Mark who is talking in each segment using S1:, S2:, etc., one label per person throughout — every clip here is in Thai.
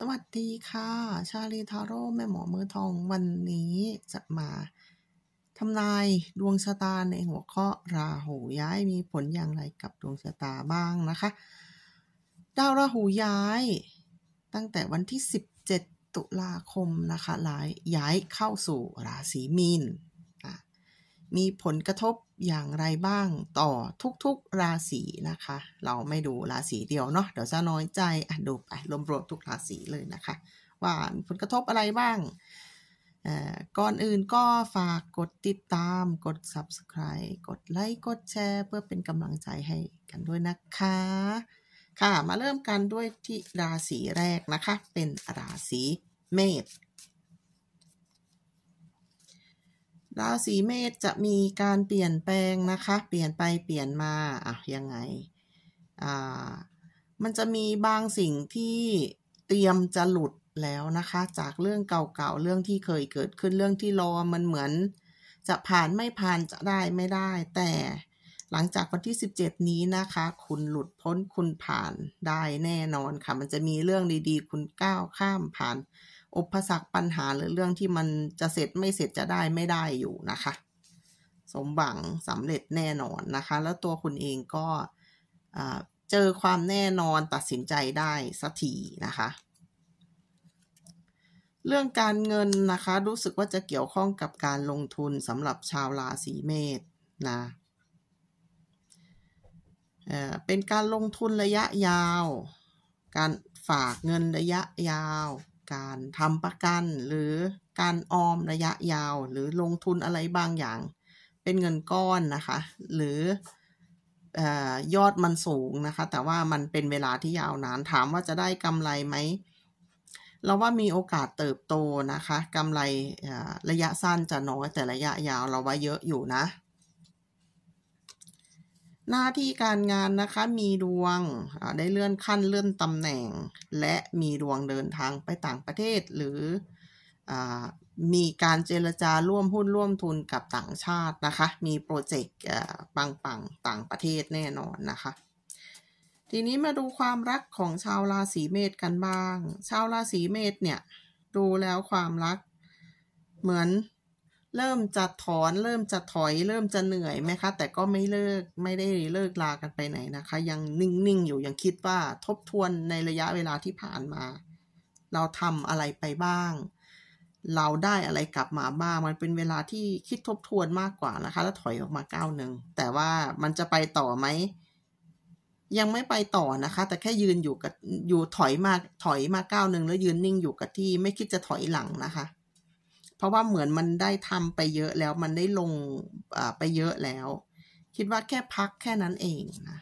S1: สวัสดีค่ะ ชาลีทาโร่แม่หมอมือทอง วันนี้จะมาทำนาย ดวงชะตาในหัวข้อราหูย้ายมีผลอย่างไรกับดวงชะตาบ้างนะคะ ดาวราหูย้ายตั้งแต่วันที่ 17 ตุลาคมนะคะ หลายย้ายเข้าสู่ราศีมีน มีผลกระทบอย่างไรบ้างต่อทุกๆราศีนะคะ เราไม่ดูราศีเดียวเนาะเดี๋ยวจะน้อยใจอ่ะดูไปรวมรวมทุกราศีเลยนะคะ ว่ามีผลกระทบอะไรบ้าง ก่อนอื่นก็ฝากกดติดตามกด subscribe กดไลค์กดแชร์เพื่อเป็นกำลังใจให้กันด้วยนะคะ ค่ะมาเริ่มกันด้วยที่ราศีแรกนะคะ เป็นราศีเมษราศีเมษจะมีการเปลี่ยนแปลงนะคะ เปลี่ยนไปเปลี่ยนมา อ่ะ ยัง ไง อ่า มันจะมีบางสิ่งที่เตรียมจะหลุดแล้วนะคะ จากเรื่องเก่าๆ เรื่องที่เคยเกิดขึ้น เรื่องที่รอ มันเหมือน จะผ่านไม่ผ่านจะได้ไม่ได้ แต่หลังจากวันที่17นี้นะคะ คุณหลุดพ้น คุณผ่านได้แน่นอนค่ะ มันจะมีเรื่องดี ๆ คุณก้าวข้ามผ่านอุปสรรคปัญหาหรือเรื่องที่มันจะเสร็จไม่เสร็จจะได้ไม่ได้อยู่นะคะสมบังสำเร็จแน่นอนนะคะแล้วตัวคุณเองก็เจอความแน่นอนตัดสินใจได้สักทีนะคะเรื่องการเงินนะคะรู้สึกว่าจะเกี่ยวข้องกับการลงทุนสำหรับชาวราศีเมษนะเป็นการลงทุนระยะยาว การฝากเงินระยะยาวการทำประกันหรือการออมระยะยาวหรือลงทุนอะไรบางอย่าง เป็นเงินก้อน นะคะ หรือยอดมันสูงนะคะ แต่ว่ามันเป็นเวลาที่ยาวนานถามว่าจะได้กำไรไหม เราว่ามีโอกาสเติบโตนะคะกำไรระยะสั้นจะน้อย แต่ระยะยาวเราว่าเยอะอยู่นะหน้าที่การงานนะคะมีดวงได้เลื่อนขั้นเลื่อนตำแหน่ง และมีดวงเดินทางไปต่างประเทศ หรืออมีการเจรจาร่วมหุ้นร่วมทุนกับต่างชาตินะคะ มีโปรเจกต์ปังๆต่างประเทศแน่นอนนะคะทีนี้มาดูความรักของชาวราศีเมษกันบ้าง ชาวราศีเมษเนี่ยดูแล้วความรักเหมือนเริ่มจะถอนเริ่มจะถอยเริ่มจะเหนื่อยไหมคะ แต่ก็ไม่เลิกไม่ได้เลิกลากันไปไหนนะคะ ยังนิ่งๆอยู่ยังคิดว่าทบทวนในระยะเวลาที่ผ่านมา เราทำอะไรไปบ้าง เราได้อะไรกลับมาบ้างมันเป็นเวลาที่คิดทบทวนมากกว่านะคะ แล้วถอยออกมาก้าวหนึ่งแต่ว่ามันจะไปต่อไหม ยังไม่ไปต่อนะคะ แต่แค่ยืนอยู่กับอยู่ถอยมาถอยมาก้าวหนึ่งแล้วยืนนิ่งอยู่กับที่ไม่คิดจะถอยหลังนะคะเพราะว่าเหมือนมันได้ทำไปเยอะแล้วมันได้ลงไปเยอะแล้ว คิดว่าแค่พักแค่นั้นเองนะ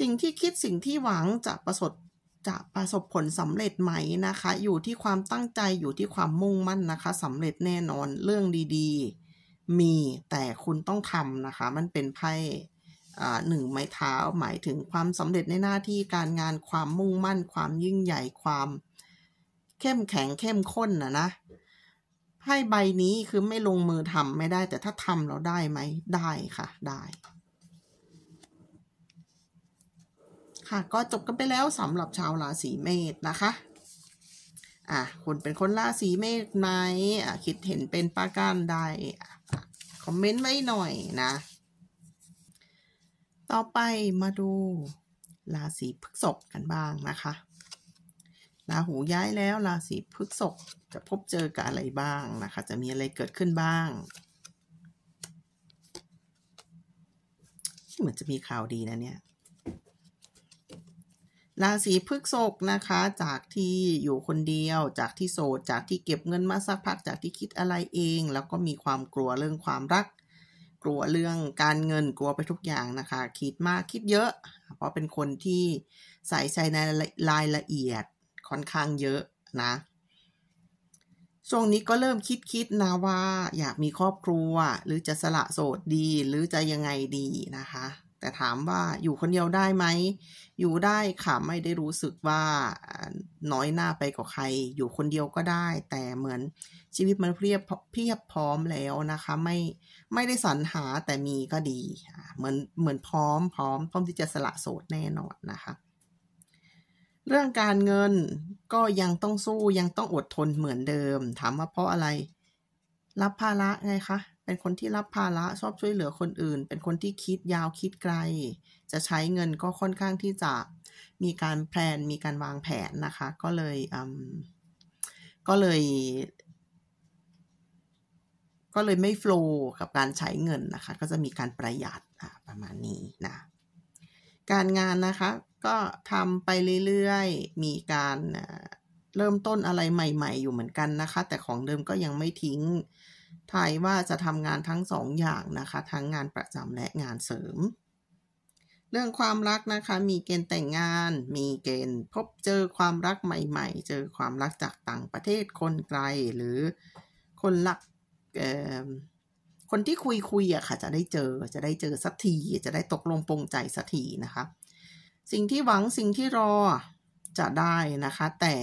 S1: สิ่งที่คิดสิ่งที่หวังจะประสบจะประสบผลสำเร็จไหมนะคะ อยู่ที่ความตั้งใจอยู่ที่ความมุ่งมั่นนะคะสำเร็จแน่นอนเรื่องดีๆ มีแต่คุณต้องทำนะคะ มันเป็นไพ่หนึ่งไม้เท้าหมายถึงความสำเร็จในหน้าที่การงานความมุ่งมั่น ความยิ่งใหญ่ความเข้มแข็งเข้มข้นนะนะไพ่ใบนี้คือไม่ลงมือทำไม่ได้ แต่ถ้าทำเราได้ไหมได้ค่ะได้ ค่ะก็จบกันไปแล้วสำหรับชาวราศีเมษนะคะอ่ะคุณเป็นคนราศีเมษไหมอ่ะคิดเห็นเป็นปาการใดคอมเมนต์ไว้หน่อยนะ ต่อไปมาดูราศีพฤษภกันบ้างนะคะราหูย้ายแล้วราศีพฤษภจะพบเจอกับอะไรบ้างนะคะ จะมีอะไรเกิดขึ้นบ้างเหมือนจะมีข่าวดีนะเนี่ยราศีพฤษภนะคะ จากที่อยู่คนเดียวจากที่โสดจากที่เก็บเงินมาสักพักจากที่คิดอะไรเอง แล้วก็มีความกลัวเรื่องความรัก กลัวเรื่องการเงินกลัวไปทุกอย่างนะคะ คิดมากคิดเยอะ เพราะเป็นคนที่ใส่ใจในรายละเอียดค่อนข้างเยอะนะช่วงนี้ก็เริ่มคิดคิดนะ ว่าอยากมีครอบครัว หรือจะสละโสดดีหรือจะยังไงดีนะคะ แต่ถามว่าอยู่คนเดียวได้ไหม อยู่ได้ค่ะ ไม่ได้รู้สึกว่าน้อยหน้าไปกว่าใคร อยู่คนเดียวก็ได้ แต่เหมือนชีวิตมันเพียบเพียบพร้อมแล้วนะคะ ไม่ไม่ได้สรรหาแต่มีก็ดี เหมือนเหมือนพร้อมพร้อมพร้อมที่จะสละโสดแน่นอนนะคะเรื่องการเงินก็ยังต้องสู้ยังต้องอดทนเหมือนเดิม ถามว่าเพราะอะไรรับภาระไงคะเป็นคนที่รับภาระชอบช่วยเหลือคนอื่น เป็นคนที่คิดยาวคิดไกล จะใช้เงินก็ค่อนข้างที่จะมีการแพลนมีการวางแผนนะคะ ก็เลยก็เลย ก็เลยไม่โฟล์กับการใช้เงินนะคะ ก็จะมีการประหยัดประมาณนี้นะ การงานนะคะก็ทำไปเรื่อยๆ มีการเริ่มต้นอะไรใหม่ๆ อยู่เหมือนกันนะคะ แต่ของเดิมก็ยังไม่ทิ้งไทยว่าจะทำงานทั้งสองอย่างนะคะ ทั้งงานประจำและงานเสริม เรื่องความรักนะคะ มีเกณฑ์แต่งงาน มีเกณฑ์พบเจอความรักใหม่ๆ เจอความรักจากต่างประเทศคนไกลหรือคนรักคนที่คุยคุยอะค่ะจะได้เจอ จะได้เจอสักที จะได้ตกลงปรงใจสักทีนะคะสิ่งที่หวังสิ่งที่รอจะได้นะคะ แต่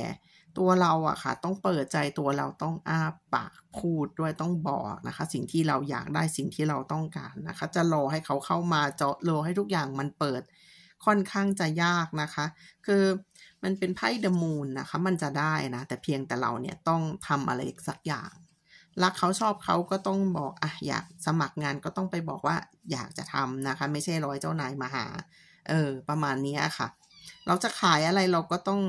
S1: ตัวเราอะค่ะต้องเปิดใจตัวเราต้องอ้าปากพูดด้วยต้องบอกนะคะ สิ่งที่เราอยากได้สิ่งที่เราต้องการนะคะ จะรอให้เขาเข้ามาเจาะรอให้ทุกอย่างมันเปิดค่อนข้างจะยากนะคะ คือมันเป็นไพ่เดมูนนะคะมันจะได้นะ แต่เพียงแต่เราเนี่ยต้องทำอะไรสักอย่างรักเขาชอบเขาก็ต้องบอก อ่ะอยากสมัครงานก็ต้องไปบอกว่าอยากจะทำนะคะ ไม่ใช่ร้อยเจ้านายมาหาเออ ประมาณนี้ค่ะ เราจะขายอะไรเราก็ต้อง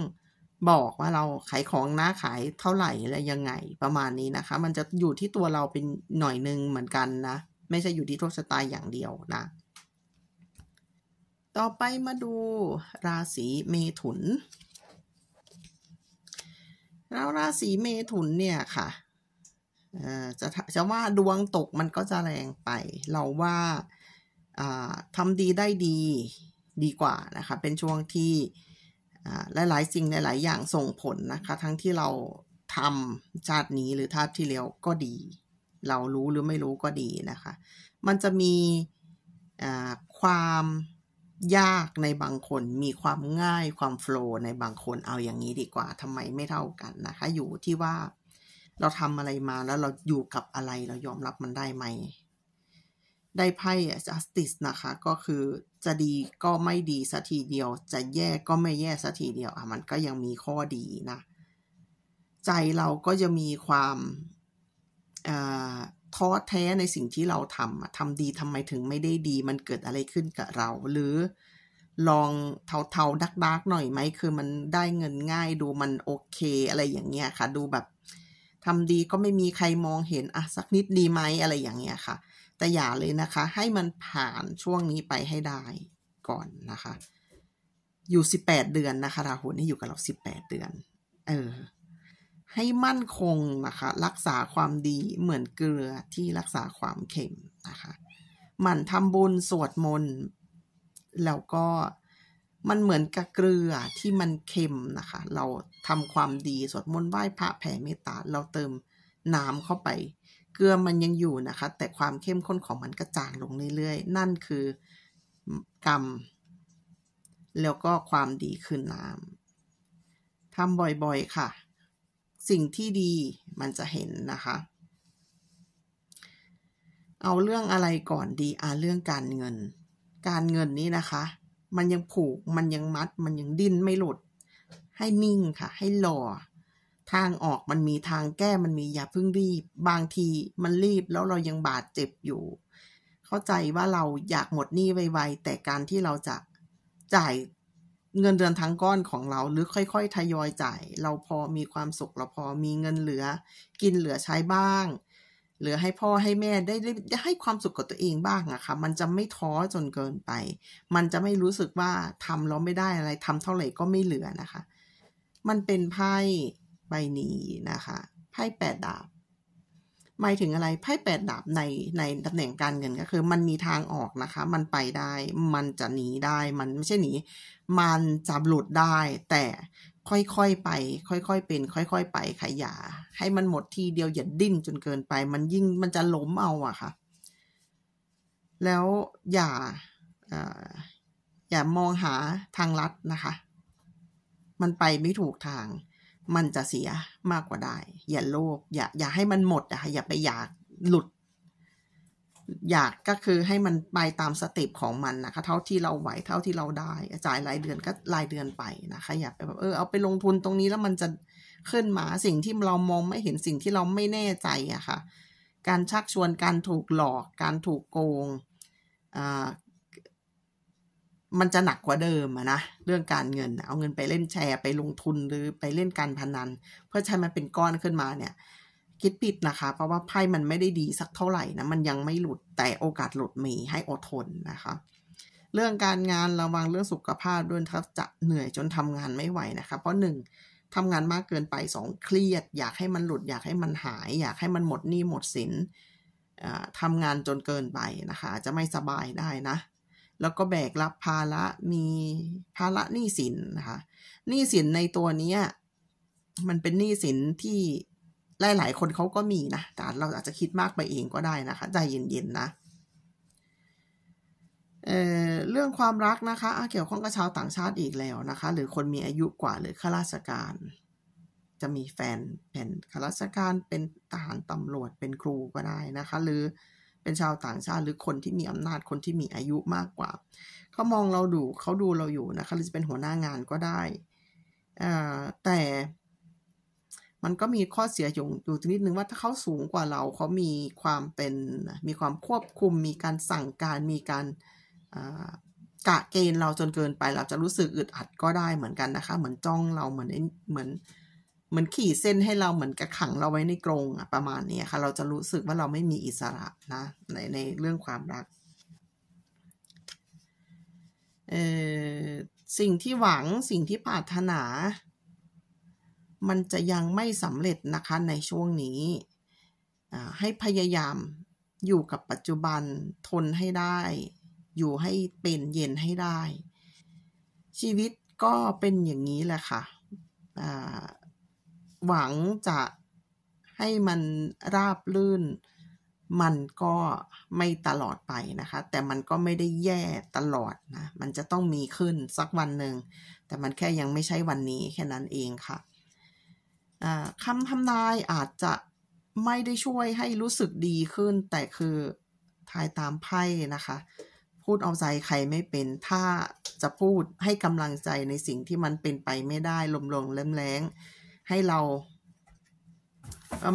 S1: บอกว่าเราขายของหน้าขายเท่าไหร่และยังไงประมาณนี้นะคะ มันจะอยู่ที่ตัวเราเป็นหน่อยนึงเหมือนกันนะ ไม่ใช่อยู่ที่โชคชะตาอย่างเดียวนะ ต่อไปมาดูราศีเมถุนเราราศีเมถุนเนี่ยค่ะจะจะว่าดวงตกมันก็จะแรงไป เราว่าทำดีได้ดีดีกว่านะคะเป็นช่วงที่หลายๆ สิ่ง หลายๆ อย่างส่งผลนะคะทั้งที่เราทำชาตินี้ หรือชาติที่แล้วก็ดี เรารู้หรือไม่รู้ก็ดีนะคะ มันจะมีความยากในบางคน มีความง่ายความโฟล์ในบางคนเอาอย่างนี้ดีกว่าทำไมไม่เท่ากันนะคะอยู่ที่ว่าเราทำอะไรมาแล้วเราอยู่กับอะไรเรายอมรับมันได้ไหมได้ไพ่ justice นะคะ ก็คือจะดีก็ไม่ดีสัทีเดียว จะแย่ก็ไม่แย่สัทีเดียว อ่ะมันก็ยังมีข้อดีนะ ใจเราก็จะมีความท้อแท้ในสิ่งที่เราทำ ทำดีทำไมถึงไม่ได้ดี มันเกิดอะไรขึ้นกับเรา หรือลองเทาๆดักดักหน่อยไหม คือมันได้เงินง่าย ดูมันโอเคอะไรอย่างเงี้ยค่ะ ดูแบบทำดีก็ไม่มีใครมองเห็น อ่ะสักนิดดีไหมอะไรอย่างเงี้ยค่ะแต่อย่าเลยนะคะให้มันผ่านช่วงนี้ไปให้ได้ก่อนนะคะ อยู่สิบแปดเดือนนะคะราหูนี่อยู่กับเราสิบแปดเดือนเออให้มั่นคงนะคะ รักษาความดีเหมือนเกลือที่รักษาความเค็มนะคะหมั่นทำบุญสวดมนต์แล้วก็มันเหมือนกับเกลือที่มันเค็มนะคะ เราทำความดีสวดมนต์ไหว้พระแผ่เมตตาเราเติมน้ำเข้าไปเกลือมันยังอยู่นะคะ แต่ความเข้มข้นของมันก็จางลงเรื่อยๆนั่นคือกรรมแล้วก็ความดีคืนน้ำทำบ่อยๆค่ะ สิ่งที่ดีมันจะเห็นนะคะ เอาเรื่องอะไรก่อนดีอ่เรื่องการเงิน การเงินนี้นะคะ มันยังผูกมันยังมัดมันยังดิ้นไม่หลุดให้นิ่งค่ะให้รอทางออกมันมีทางแก้มันมีอย่าเพิ่งรีบ บางทีมันรีบแล้วเรายังบาดเจ็บอยู่ เข้าใจว่าเราอยากหมดหนี้ไวๆ แต่การที่เราจะจ่ายเงินเดือนทั้งก้อนของเรา หรือค่อย ๆ ทยอยจ่ายเราพอมีความสุข เราพอมีเงินเหลือ กินเหลือใช้บ้าง เหลือให้พ่อให้แม่ได้ได้ได้ให้ความสุขกับตัวเองบ้างอะคะ่ะมันจะไม่ท้อจนเกินไป มันจะไม่รู้สึกว่าทำแล้วไม่ได้อะไรทำเท่าไหร่ก็ไม่เหลือนะคะ มันเป็นไพ่ใบนี้นะคะไพ่แปดดาบหมายถึงอะไรไพ่แปดดาบในในตำแหน่งการเงินก็คือมันมีทางออกนะคะ มันไปได้มันจะหนีได้ มัน ไม่ใช่หนีมันจะหลุดได้แต่ค่อยๆไป ค่อยๆเป็นค่อยๆไปขยาให้มันหมดทีเดียวอย่าดิ้นจนเกินไป มันยิ่งมันจะล้มเอาอะค่ะแล้ว อย่าอย่ามองหาทางลัดนะคะ มันไปไม่ถูกทางมันจะเสียมากกว่าได้ อย่าโลภ อย่า อย่าให้มันหมดอะค่ะอย่าไปอยากหลุด อยากก็คือให้มันไปตามสเต็ปของมันนะคะ เท่าที่เราไหว เท่าที่เราได้ จ่ายรายเดือนก็รายเดือนไปนะคะ อย่าไปแบบเออเอาไปลงทุนตรงนี้แล้วมันจะขึ้นมาสิ่งที่เรามองไม่เห็นสิ่งที่เราไม่แน่ใจอะคะ่ะ การชักชวนการถูกหลอก การถูกโกงมันจะหนักกว่าเดิมนะเรื่องการเงินเอาเงินไปเล่นแชร์ไปลงทุนหรือไปเล่นการพนัน เพื่อใช้มันเป็นก้อนขึ้นมาเนี่ยคิดผิดนะคะ เพราะว่าไพ่มันไม่ได้ดีสักเท่าไหร่นะมันยังไม่หลุดแต่โอกาสหลุดมีให้อดทนนะคะเรื่องการงานระวังเรื่องสุขภาพด้วยรับจะเหนื่อยจนทำงานไม่ไหวนะคะเพราะหนึ่งทำงานมากเกินไปสองเครียด อยากให้มันหลุดอยากให้มันหายอยากให้มันหมดหนี้หมดสินทำงานจนเกินไปนะคะจะไม่สบายได้นะแล้วก็แบกรับภาระมีภาระหนี้สินนะคะหนี้สินในตัวนี้ มันเป็นหนี้สินที่หลายหลายคนเขาก็มีนะแต่เราอาจจะคิดมากไปเองก็ได้นะคะใจเย็นๆนะเเรื่องความรักนะคะเกี่ยวข้องกับชาวต่างชาติอีกแล้วนะคะ หรือคนมีอายุกว่าหรือข้าราชการ จะมีแฟนเป็นข้าราชการเป็นทหารตำรวจเป็นครูก็ได้นะคะ หรือเป็นชาวต่างชาติหรือคนที่มีอำนาจคนที่มีอายุมากกว่าเขามองเราดูเขาดูเราอยู่นะคะหรือจะเป็นหัวหน้างานก็ได้แต่มันก็มีข้อเสียอยู่อยู่ตนิดนึงว่าถ้าเขาสูงกว่าเราเขามีความเป็นมีความควบคุม มีการสั่งการ มีการกะเกณฑ์เราจนเกินไป เราจะรู้สึกอึดอัดก็ได้เหมือนกันนะคะ เหมือนจ้องเราเหมือนเหมือนเหมือนขี่เส้นให้เราเหมือนกับขังเราไว้ในกรงอะประมาณนี้ค่ะเราจะรู้สึกว่าเราไม่มีอิสระนะในในเรื่องความรัก เออสิ่งที่หวังสิ่งที่ปรารถนา มันจะยังไม่สำเร็จนะคะในช่วงนี้ ให้พยายามอยู่กับปัจจุบันทนให้ได้ อยู่ให้เป็นเย็นให้ได้ ชีวิตก็เป็นอย่างนี้แหละค่ะหวังจะให้มันราบลื่น มันก็ไม่ตลอดไปนะคะ แต่มันก็ไม่ได้แย่ตลอดนะ มันจะต้องมีขึ้นสักวันหนึ่ง แต่มันแค่ยังไม่ใช่วันนี้แค่นั้นเองค่ะคำทำนายอาจจะไม่ได้ช่วยให้รู้สึกดีขึ้น แต่คือทายตามไพ่นะคะ พูดเอาใจใครไม่เป็น ถ้าจะพูดให้กำลังใจในสิ่งที่มันเป็นไปไม่ได้ลมลงเล้มแรงให้เรา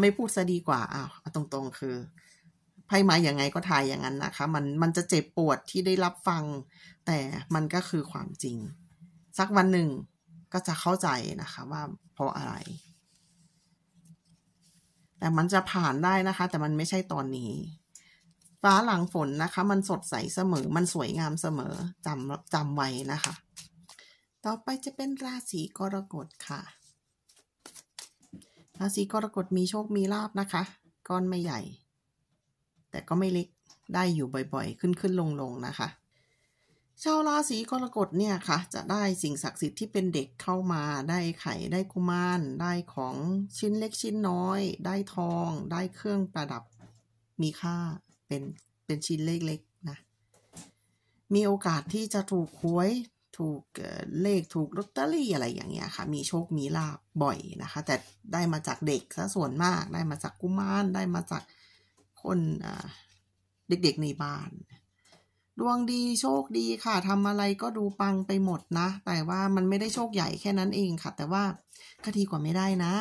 S1: ไม่พูดซะดีกว่าอ้าวตรงๆคือไพ่มาอย่างไงก็ทายอย่างนั้นนะคะ มันมันจะเจ็บปวดที่ได้รับฟัง แต่มันก็คือความจริง สักวันหนึ่งก็จะเข้าใจนะคะว่าเพราะอะไร แต่มันจะผ่านได้นะคะ แต่มันไม่ใช่ตอนนี้ ฟ้าหลังฝนนะคะ มันสดใสเสมอ มันสวยงามเสมอจำจำไว้นะคะ ต่อไปจะเป็นราศีกรกฎค่ะราศีกรกฎมีโชคมีลาบนะคะก้อนไม่ใหญ่ แต่ก็ไม่เล็กได้อยู่บ่อยๆ ขึ้นขึ้นลงลงนะคะชาวราศีกรกฎเนี่ยคะ่ะ จะได้สิ่งศักดิ์สิทธิ์ที่เป็นเด็กเข้ามา ได้ไข่ได้กุมารได้ของชิ้นเล็กชิ้นน้อย ได้ทอง ได้เครื่องประดับมีค่าเป็นเป็นชิ้นเล็กๆนะ มีโอกาสที่จะถูกหวยถูกเลขถูกลอตเตอรี่อะไรอย่างเงี้ยค่ะมีโชคมีลาบบ่อยนะคะแต่ได้มาจากเด็กซะส่วนมากได้มาจากกุมารได้มาจากคนเด็กๆในบ้าน ดวงดีโชคดีค่ะทำอะไรก็ดูปังไปหมดนะแต่ว่ามันไม่ได้โชคใหญ่แค่นั้นเองค่ะ แต่ว่าก็ดีกว่าไม่ได้นะ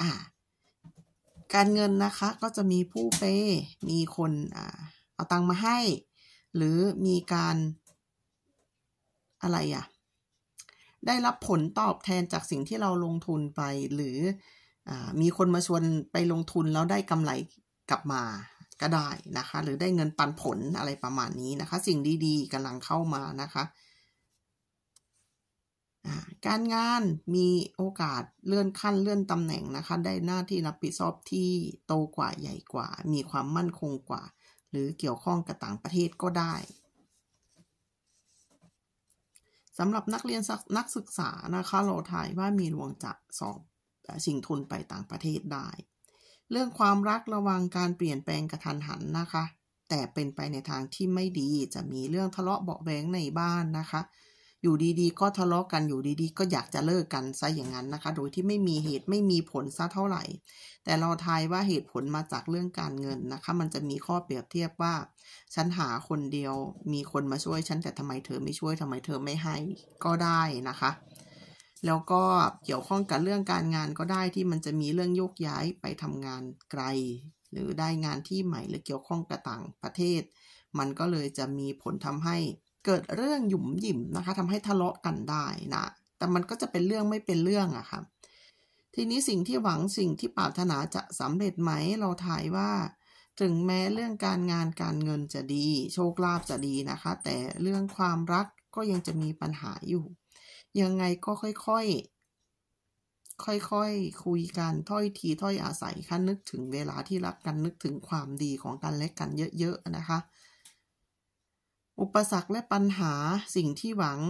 S1: อ่าการเงินนะคะก็จะมีผู้เปมีคนอ่เอาตังมาให้ หรือมีการอะไรอะได้รับผลตอบแทนจากสิ่งที่เราลงทุนไป หรืออมีคนมาชวนไปลงทุนแล้วได้กำไรกลับมาก็ได้นะคะหรือได้เงินปันผลอะไรประมาณนี้นะคะ สิ่งดีๆกำลังเข้ามานะคะการงานมีโอกาสเลื่อนขั้นเลื่อนตำแหน่งนะคะได้หน้าที่รับผิดชอบที่โตกว่าใหญ่กว่า มีความมั่นคงกว่า หรือเกี่ยวข้องกับต่างประเทศก็ได้สำหรับนักเรียนนักศึกษานะคะเรา่ายว่ามีดวงจะสอบชิงทุนไปต่างประเทศได้ เรื่องความรักระวังการเปลี่ยนแปลงกระทันหันนะคะ แต่เป็นไปในทางที่ไม่ดีจะมีเรื่องทะเลาะเบาแวงในบ้านนะคะอยู่ดีๆก็ทะเลาะกันอยู่ดีๆ ก็อยากจะเลิกกันซะอย่างนั้นนะคะ โดยที่ไม่มีเหตุไม่มีผลซะเท่าไหร่ แต่เราทายว่าเหตุผลมาจากเรื่องการเงินนะคะ มันจะมีข้อเปรียบเทียบว่า ฉันหาคนเดียวมีคนมาช่วยฉันแต่ทำไมเธอไม่ช่วยทำไมเธอไม่ให้ก็ได้นะคะ แล้วก็เกี่ยวข้องกับเรื่องการงานก็ได้ที่มันจะมีเรื่องโยกย้ายไปทำงานไกล หรือได้งานที่ใหม่หรือเกี่ยวข้องกับต่างประเทศ มันก็เลยจะมีผลทำให้เกิดเรื่องหยุมหยิมนะคะทำให้ทะเลาะกันได้นะ แต่มันก็จะเป็นเรื่องไม่เป็นเรื่องอะค่ะ ทีนี้สิ่งที่หวังสิ่งที่ปรารถนาจะสำเร็จไหมเราถ่ายว่า ถึงแม้เรื่องการงานการเงินจะดี โชคลาภจะดีนะคะ แต่เรื่องความรักก็ยังจะมีปัญหาอยู่ ยังไงก็ค่อยๆค่อยๆคคุยกันถ้อยทีถ้อยอาศัยค่ะนึกถึงเวลาที่รักกันนึกถึงความดีของกันและกันเยอะๆนะคะอุปสรรคและปัญหาสิ่งที่หวัง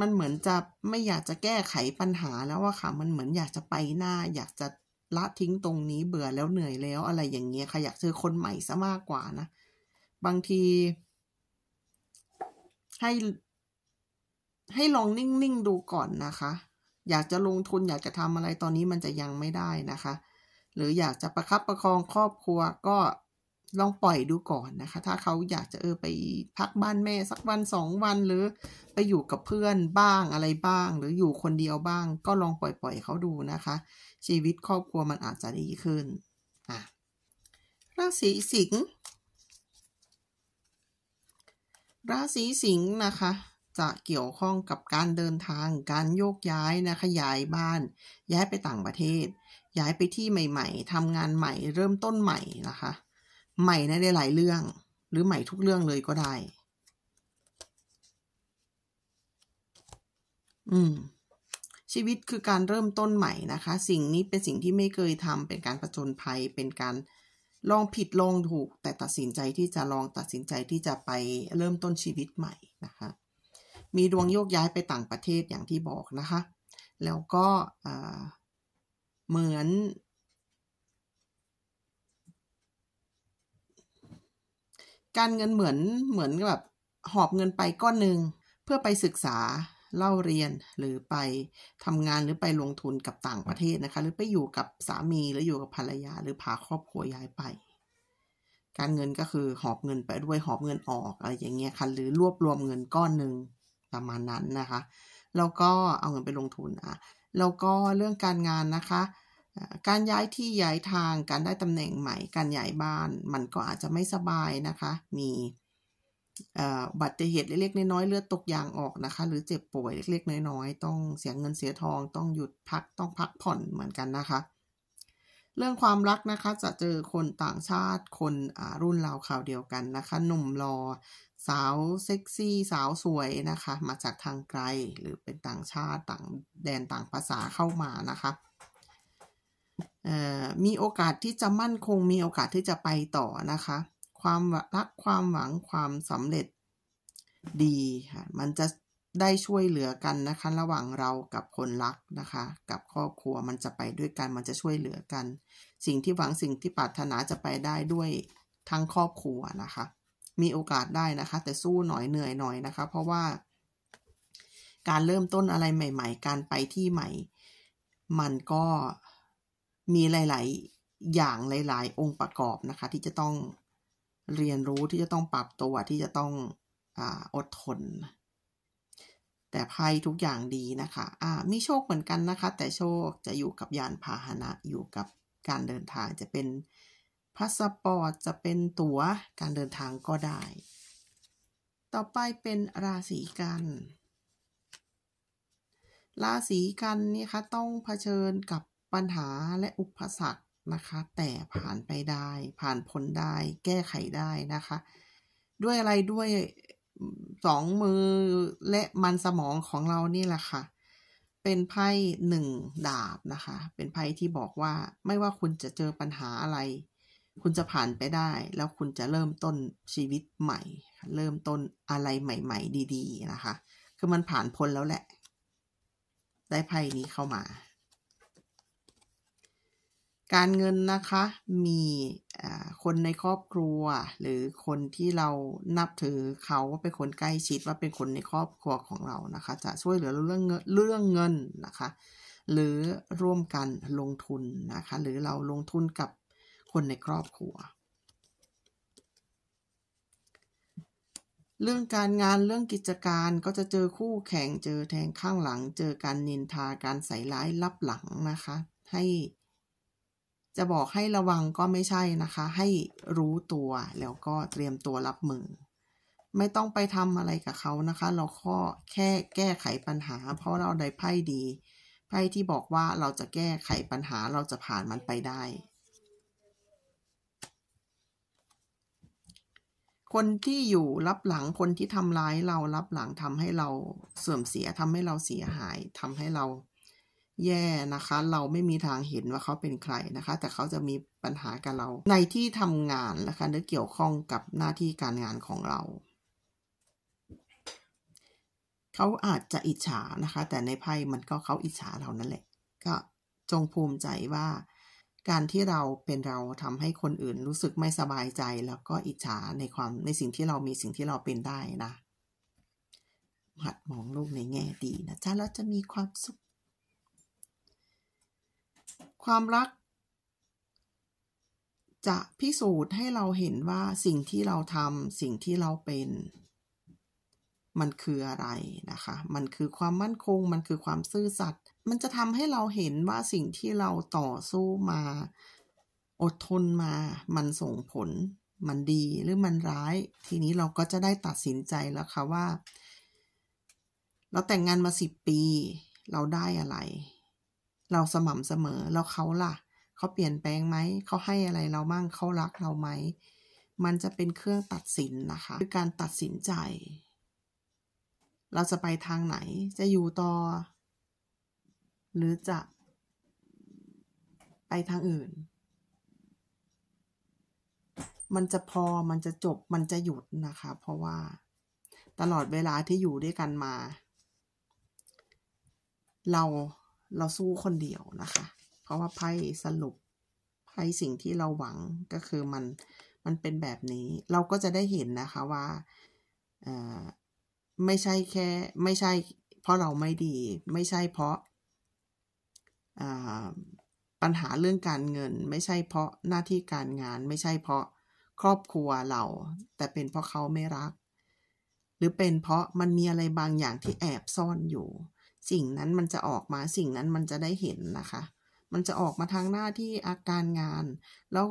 S1: มันเหมือนจะไม่อยากจะแก้ไขปัญหาแล้วว่ะค่ะ มันเหมือนอยากจะไปหน้า อยากจะละทิ้งตรงนี้เบื่อแล้วเหนื่อยแล้วอะไรอย่างเงี้ยค่ะ อยากเจอคนใหม่ซะมากกว่านะ บางทีให้ ให้ลองนิ่งๆดูก่อนนะคะ อยากจะลงทุน อยากจะทำอะไรตอนนี้มันจะยังไม่ได้นะคะ หรืออยากจะประคับประคองครอบครัวก็ลองปล่อยดูก่อนนะคะ ถ้าเขาอยากจะเออไปพักบ้านแม่สักวันสองวันหรือไปอยู่กับเพื่อนบ้างอะไรบ้าง หรืออยู่คนเดียวบ้างก็ลองปล่อยปล่อยเขาดูนะคะ ชีวิตครอบครัวมันอาจจะดีขึ้นอ่ะ ราศีสิงห์ ราศีสิงห์นะคะ จะเกี่ยวข้องกับการเดินทาง การโยกย้ายนะคะย้ายบ้าน ย้ายไปต่างประเทศ ย้ายไปที่ใหม่ ๆทำงานใหม่เริ่มต้นใหม่นะคะใหม่ในหลายเรื่องหรือใหม่ทุกเรื่องเลยก็ได้ อืมชีวิตคือการเริ่มต้นใหม่ นะคะสิ่งนี้เป็นสิ่งที่ไม่เคยทำเป็นการประจนภัยเป็นการลองผิดลองถูกแต่ตัดสินใจที่จะลองตัดสินใจที่จะไปเริ่มต้นชีวิตใหม่นะคะ มีดวงโยกย้ายไปต่างประเทศอย่างที่บอกนะคะแล้วก็เหมือนการเงินเหมือนเหมือนแบบหอบเงินไปก้อนหนึ่งเพื่อไปศึกษาเล่าเรียนหรือไปทำงานหรือไปลงทุนกับต่างประเทศนะคะ หรือไปอยู่กับสามี หรืออยู่กับภรรยาหรือพาครอบครัวย้ายไป การเงินก็คือหอบเงินไปด้วยหอบเงินออก อะไรอย่างเงี้ยค่ะหรือรวบรวมเงินก้อนหนึ่งประมาณนั้นนะคะ แล้วก็เอาเงินไปลงทุนอ่ะแล้วก็เรื่องการงานนะคะการย้ายที่ย้ายทาง การได้ตำแหน่งใหม่ การย้ายบ้านมันก็อาจจะไม่สบายนะคะ มีอบัตรเหตุเล็กๆน้อยๆเลือดตกยางออกนะคะ หรือเจ็บป่วยเล็กๆน้อยๆต้องเสียเงินเสียทอง ต้องหยุดพักต้องพักผ่อนเหมือนกันนะคะ เรื่องความรักนะคะจะเจอคนต่างชาติคนรุ่นราวข่าวเดียวกันนะคะ หนุ่มรอ สาวเซ็กซี่ สาวสวยนะคะ มาจากทางไกลหรือเป็นต่างชาติต่างแดนต่างภาษาเข้ามานะคะมีโอกาสที่จะมั่นคงมีโอกาสที่จะไปต่อนะคะ ความรักความหวังความสำเร็จดีค่ะมันจะได้ช่วยเหลือกันนะคะ ระหว่างเรากับคนรักนะคะ กับครอบครัวมันจะไปด้วยกันมันจะช่วยเหลือกัน สิ่งที่หวังสิ่งที่ปรารถนาจะไปได้ด้วยทั้งครอบครัวนะคะ มีโอกาสได้นะคะ แต่สู้หน่อยเหนื่อยหน่อยนะคะ เพราะว่า การเริ่มต้นอะไรใหม่ๆการไปที่ใหม่ มันก็มีหลาย ๆ อย่างหลาย ๆ องค์ประกอบนะคะ ที่จะต้องเรียนรู้ที่จะต้องปรับตัวที่จะต้องออดทน แต่ไพ่ทุกอย่างดีนะคะะมีโชคเหมือนกันนะคะแต่โชคจะอยู่กับยานพาหนะ อยู่กับการเดินทางจะเป็นพาสปอร์ตจะเป็นตั๋วการเดินทางก็ได้ ต่อไปเป็นราศีกัน ราศีกันนี่คะต้องเผชิญกับปัญหาและอุปสรรคนะคะ แต่ผ่านไปได้ ผ่านพ้นได้ แก้ไขได้นะคะ ด้วยอะไรด้วยสองมือและมันสมองของเรานี่แหละค่ะ เป็นไพ่หนึ่งดาบนะคะ เป็นไพ่ที่บอกว่าไม่ว่าคุณจะเจอปัญหาอะไร คุณจะผ่านไปได้ แล้วคุณจะเริ่มต้นชีวิตใหม่ เริ่มต้นอะไรใหม่ ๆ ดี ๆนะคะคือมันผ่านพ้นแล้วแหละ ได้ไพ่นี้เข้ามาการเงินนะคะ มีคนในครอบครัว หรือคนที่เรานับถือเขาว่าเป็นคนใกล้ชิดว่าเป็นคนในครอบครัวของเรานะคะ จะช่วยเหลือเรื่องเงินเรื่องเงินนะคะ หรือร่วมกันลงทุนนะคะ หรือเราลงทุนกับคนในครอบครัว เรื่องการงานเรื่องกิจการก็จะเจอคู่แข่งเจอแทงข้างหลัง เจอการนินทาการใส่ร้ายลับหลังนะคะ ให้จะบอกให้ระวังก็ไม่ใช่นะคะ ให้รู้ตัวแล้วก็เตรียมตัวรับมือไม่ต้องไปทำอะไรกับเขานะคะ เรา้อแค่แก้ไขปัญหาเพราะเราได้ไพ่ดี ไพ่ที่บอกว่าเราจะแก้ไขปัญหาเราจะผ่านมันไปได้ คนที่อยู่รับหลังคนที่ทำร้ายเรารับหลังทำให้เราเสื่อมเสียทำให้เราเสียหายทำให้เราแย่นะคะ เราไม่มีทางเห็นว่าเขาเป็นใครนะคะ แต่เขาจะมีปัญหากับเรา ในที่ทำงานนะคะหรือเกี่ยวข้องกับหน้าที่การงานของเรา เขาอาจจะอิจฉานะคะ แต่ในไพ่มันก็เขาอิจฉาเรานั่นแหละ ก็จงภูมิใจว่า การที่เราเป็นเราทำให้คนอื่นรู้สึกไม่สบายใจ แล้วก็อิจฉาในความในสิ่งที่เรามีสิ่งที่เราเป็นได้นะ หัดมองโลกในแง่ดีนะจ๊ะแล้วจะมีความสุขความรักจะพิสูจน์ให้เราเห็นว่าสิ่งที่เราทำสิ่งที่เราเป็น มันคืออะไรนะคะ มันคือความมั่นคง มันคือความซื่อสัตย์มันจะทำให้เราเห็นว่าสิ่งที่เราต่อสู้มา อดทนมา มันส่งผลมันดีหรือมันร้าย ทีนี้เราก็จะได้ตัดสินใจแล้วค่ะว่า เราแต่งงานมาสิบปี เราได้อะไรเราสม่ำเสมอแล้วเขาล่ะ เขาเปลี่ยนแปลงไหม เขาให้อะไรเราบ้างเขารักเราไหม มันจะเป็นเครื่องตัดสินนะคะ คือการตัดสินใจ เราจะไปทางไหน จะอยู่ต่อ หรือจะไปทางอื่น มันจะพอมันจะจบมันจะหยุดนะคะ เพราะว่าตลอดเวลาที่อยู่ด้วยกันมา เราเราสู้คนเดียวนะคะ เพราะว่าไพ่สรุปไพ่สิ่งที่เราหวังก็คือมันมันเป็นแบบนี้ เราก็จะได้เห็นนะคะว่าไม่ใช่แค่ไม่ใช่เพราะเราไม่ดี ไม่ใช่เพราะปัญหาเรื่องการเงิน ไม่ใช่เพราะหน้าที่การงาน ไม่ใช่เพราะครอบครัวเรา แต่เป็นเพราะเขาไม่รัก หรือเป็นเพราะมันมีอะไรบางอย่างที่แอบซ่อนอยู่สิ่งนั้นมันจะออกมาสิ่งนั้นมันจะได้เห็นนะคะ มันจะออกมาทางหน้าที่อาการงาน แล้ว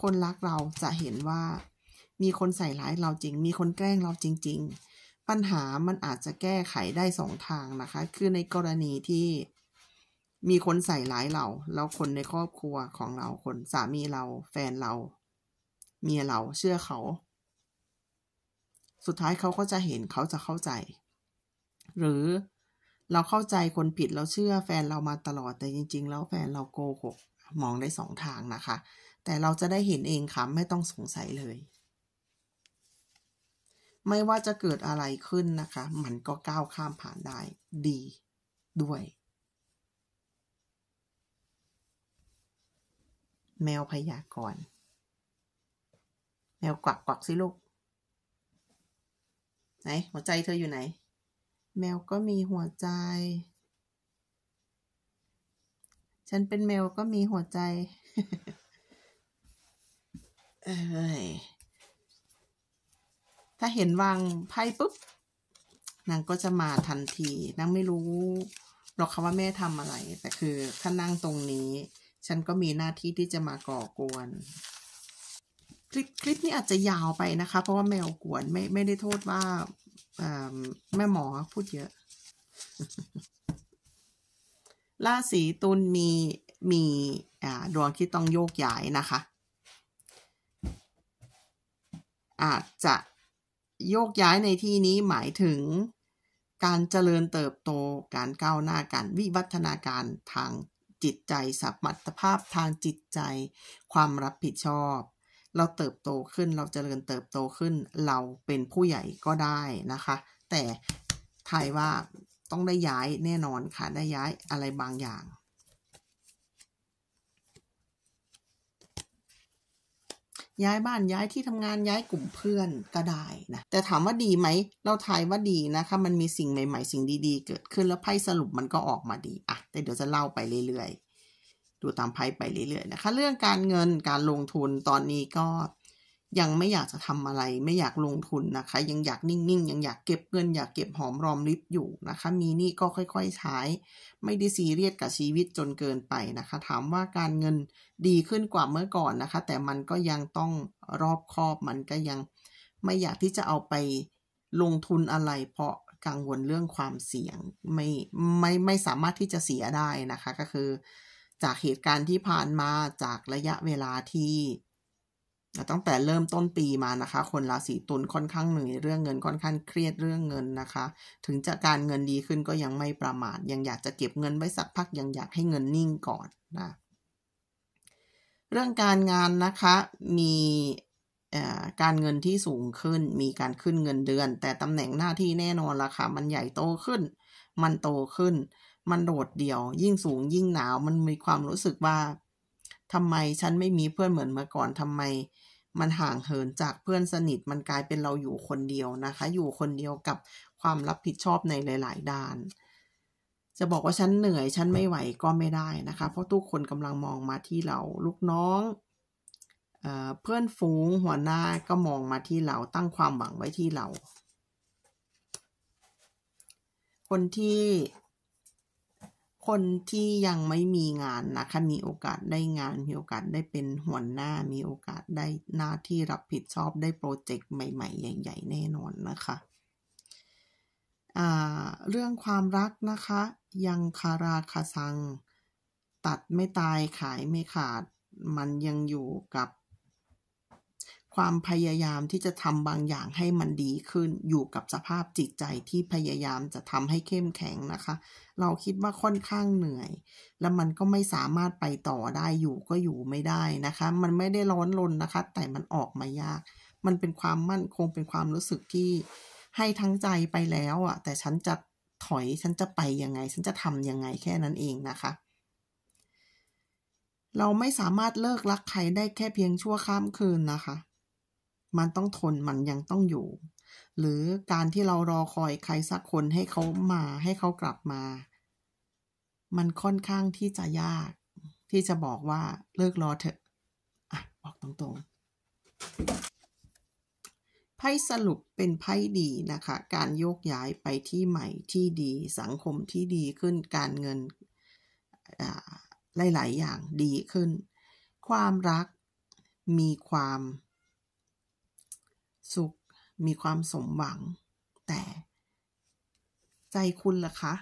S1: คนรักเราจะเห็นว่า มีคนใส่ร้ายเราจริง มีคนแกล้งเราจริง ๆ ปัญหามันอาจจะแก้ไขได้สองทางนะคะ คือในกรณีที่มีคนใส่ร้ายเรา แล้วคนในครอบครัวของเราคนสามีเราแฟนเรา เมียเราเชื่อเขา สุดท้ายเขาก็จะเห็นเขาจะเข้าใจ หรือเราเข้าใจคนผิดเราเชื่อแฟนเรามาตลอดแต่จริง ๆ แล้วแฟนเราโกหกมองได้สองทางนะคะ แต่เราจะได้เห็นเองค่ะไม่ต้องสงสัยเลย ไม่ว่าจะเกิดอะไรขึ้นนะคะ มันก็ก้าวข้ามผ่านได้ ดี ด้วย แมวพยากรณ์แมวกวักกวักสิลูกไหนหัวใจเธออยู่ไหนแมวก็มีหัวใจ ฉันเป็นแมวก็มีหัวใจเ้ย ถ้าเห็นวางไพ่ปุ๊บ นางก็จะมาทันที นางไม่รู้ หรอกคำว่าแม่ทำอะไร แต่คือถ้านั่งตรงนี้ ฉันก็มีหน้าที่ที่จะมาก่อกวน คลิป คลิปนี้อาจจะยาวไปนะคะ เพราะว่าแมวกวนไม่ ไม่ได้โทษว่าแม่หมอพูดเยอะราศีตุลมีมีดวงที่ต้องโยกย้ายนะคะ อาจจะโยกย้ายในที่นี้หมายถึงการเจริญเติบโตการก้าวหน้าการวิวัฒนาการทางจิตใจสมรรถภาพทางจิตใจความรับผิดชอบเราเติบโตขึ้นเราจเจริญเติบโตขึ้นเราเป็นผู้ใหญ่ก็ได้นะคะ แต่ไทยว่าต้องได้ย้ายแน่นอนค่ะ ได้ย้ายอะไรบางอย่าง ย้ายบ้านย้ายที่ทำงานย้ายกลุ่มเพื่อนก็ได้นะ แต่ถามว่าดีไหม เราทายว่าดีนะคะ มันมีสิ่งใหม่ๆสิ่งดีๆ เกิดขึ้นแล้วไพ่สรุปมันก็ออกมาดีอะแต่เดี๋ยวจะเล่าไปเรื่อยๆดูตามไพ่ไปเรื่อย ๆนะคะ เรื่องการเงินการลงทุนตอนนี้ก็ยังไม่อยากจะทำอะไร ไม่อยากลงทุนนะคะ ยังอยากนิ่งๆ ยังอยากเก็บเงิน อยากเก็บหอมรอมริบอยู่นะคะ มีนี่ก็ค่อยๆใช้ ไม่ได้ซีเรียสกับชีวิตจนเกินไปนะคะ ถามว่าการเงินดีขึ้นกว่าเมื่อก่อนนะคะ แต่มันก็ยังต้องรอบคอบ มันก็ยังไม่อยากที่จะเอาไปลงทุนอะไร เพราะกังวลเรื่องความเสี่ยงไม่ไม่ไม่สามารถที่จะเสียได้นะคะ ก็คือจากเหตุการณ์ที่ผ่านมาจากระยะเวลาที่ตั้งแต่เริ่มต้นปีมานะคะคนราศีตุลค่อนข้างเหนื่อยเรื่องเงินค่อนข้างเครียดเรื่องเงินนะคะ ถึงจะการเงินดีขึ้นก็ยังไม่ประมาทยังอยากจะเก็บเงินไว้สักพักยังอยากให้เงินนิ่งก่อนนะเรื่องการงานนะคะมีการเงินที่สูงขึ้น มีการขึ้นเงินเดือน แต่ตำแหน่งหน้าที่แน่นอนละค่ะมันใหญ่โตขึ้น มันโตขึ้นมันโดดเดี่ยว ยิ่งสูงยิ่งหนาวมันมีความรู้สึกว่าทำไมฉันไม่มีเพื่อนเหมือนเมื่อก่อนทำไม มันห่างเหินจากเพื่อนสนิทมันกลายเป็นเราอยู่คนเดียวนะคะ อยู่คนเดียวกับความรับผิดชอบในหลาย ๆ ด้าน จะบอกว่าฉันเหนื่อยฉันไม่ไหวก็ไม่ได้นะคะ เพราะทุกคนกำลังมองมาที่เรา ลูกน้องเอเพื่อนฝูงหัวหน้าก็มองมาที่เราตั้งความหวังไว้ที่เรา คนที่คนที่ยังไม่มีงานนะคะ มีโอกาสได้งานมีโอกาสได้เป็นหัวหน้ามีโอกาสได้หน้าที่รับผิด ชอบได้โปรเจกต์ใหม่ๆใหญ่ๆ แน่นอนนะคะ เรื่องความรักนะคะยังคาราคาซังตัดไม่ตายขายไม่ขาดมันยังอยู่กับ ความพยายามที่จะทำบางอย่างให้มันดีขึ้นอยู่กับสภาพจิตใจที่พยายามจะทำให้เข้มแข็งนะคะเราคิดว่าค่อนข้างเหนื่อย แล้วมันก็ไม่สามารถไปต่อได้อยู่ก็อยู่ไม่ได้นะคะ มันไม่ได้ร้อนรนนะคะ แต่มันออกมายาก มันเป็นความมั่นคงเป็นความรู้สึกที่ให้ทั้งใจไปแล้วอ่ะ แต่ฉันจะถอยฉันจะไปยังไง ฉันจะทำยังไง แค่นั้นเองนะคะ เราไม่สามารถเลิกรักใครได้แค่เพียงชั่วข้ามคืนนะคะ มันต้องทนมันยังต้องอยู่หรือการที่เรารอคอยใครสักคนให้เขามาให้เขากลับมา มันค่อนข้างที่จะยากที่จะบอกว่าเลิกรอเถอะ อ่ะบอกตรงๆ ไพ่สรุปเป็นไพ่ดีนะคะ การโยกย้ายไปที่ใหม่ที่ดีสังคมที่ดีขึ้นการเงินหลายๆ อย่างดีขึ้น ความรักมีความสุขมีความสมหวังแต่ ใจคุณล่ะคะ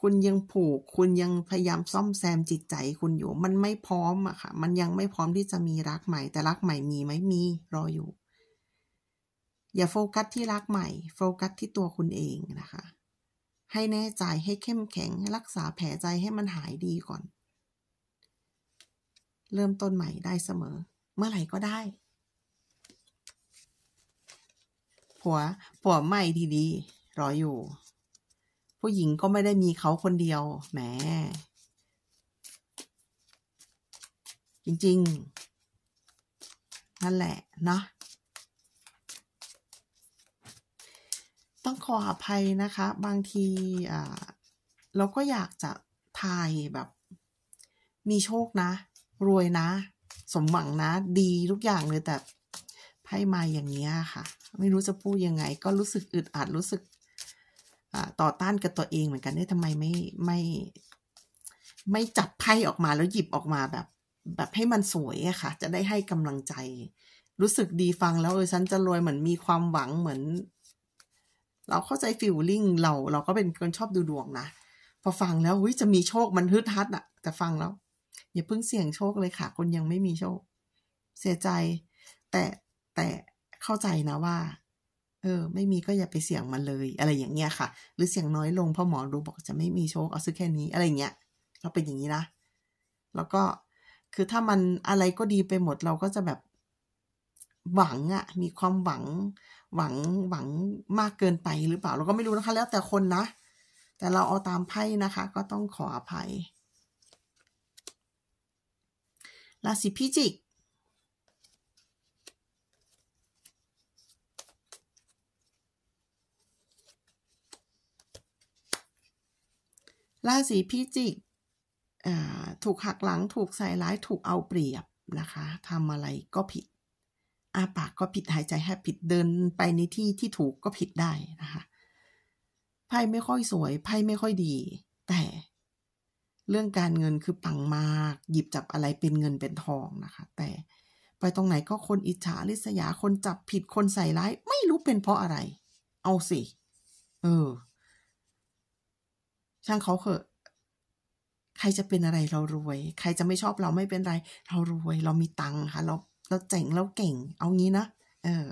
S1: คุณยังผูกคุณยังพยายามซ่อมแซมจิตใจคุณอยู่มันไม่พร้อมอะค่ะมันยังไม่พร้อมที่จะมีรักใหม่ แต่รักใหม่มีไหมมีรออยู่ อย่าโฟกัสที่รักใหม่ โฟกัสที่ตัวคุณเองนะคะ ให้แน่ใจให้เข้มแข็งรักษาแผลใจให้มันหายดีก่อน เริ่มต้นใหม่ได้เสมอ เมื่อไหร่ก็ได้ผัวผัวใหม่ทีดี รออยู่ ผู้หญิงก็ไม่ได้มีเขาคนเดียวแหม จริง ๆ นั่น แหละ เนาะ ต้อง ขออภัยนะคะ บางทีเราก็อยากจะทายแบบ มีโชคนะ รวยนะ สมหวัง นะ ดี ทุก อย่างเลยแต่ไพ่มาอย่างนี้ค่ะไม่รู้จะพูดยังไง ก็รู้สึกอึดอัดรู้สึกต่อต้านกับตัวเองเหมือนกันเนี่ยทำไมไม่ไม่ ไม่จับไพ่ออกมาแล้วหยิบออกมาแบบ แบบให้มันสวยอะค่ะ จะได้ให้กำลังใจ รู้สึกดีฟังแล้วเออฉันจะรวยเหมือนมีความหวังเหมือน เราเข้าใจฟิลลิ่งเรา เราก็เป็นคนชอบดูดวงนะพอฟังแล้ว้ยจะมีโชคมันฮึดฮัดอะแต่ฟังแล้ว อย่าเพิ่งเสี่ยงโชคเลยค่ะคนยังไม่มีโชคเสียใจ แต่แต่เข้าใจนะว่า เออ ไม่มีก็อย่าไปเสี่ยงมันเลยอะไรอย่างเงี้ยค่ะ หรือเสี่ยงน้อยลงเพราะหมอรู้บอกจะไม่มีโชคเอาซื้อแค่นี้อะไรเงี้ยเราเป็นอย่างนี้นะแล้วก็คือถ้ามันอะไรก็ดีไปหมดเราก็จะแบบหวังอะมีความหวังหวังหวังมากเกินไปหรือเปล่าเราก็ไม่รู้นะคะ แล้วแต่คนนะ แต่เราเอาตามไพ่นะคะก็ต้องขออภัยราศีพิจิกราศีพิจิกถูกหักหลังถูกใส่ร้าย ถูกเอาเปรียบนะคะทำอะไรก็ผิดอาปากก็ผิดหายใจแห่ผิดเดินไปในที่ที่ถูกก็ผิดได้นะคะ ไพ่ไม่ค่อยสวยไพ่ไม่ค่อยดี แต่เรื่องการเงินคือปังมาก หยิบจับอะไรเป็นเงินเป็นทองนะคะ แต่ไปตรงไหนก็คนอิจฉาริษยาคนจับผิดคนใส่ร้าย ไม่รู้เป็นเพราะอะไร เอาสิ เออช่างเขาเถอะใครจะเป็นอะไรเรารวย ใครจะไม่ชอบเราไม่เป็นไรเรารวย เรามีตังค่ะ เราเราเจ๋งเราเก่ง เอางี้นะเออ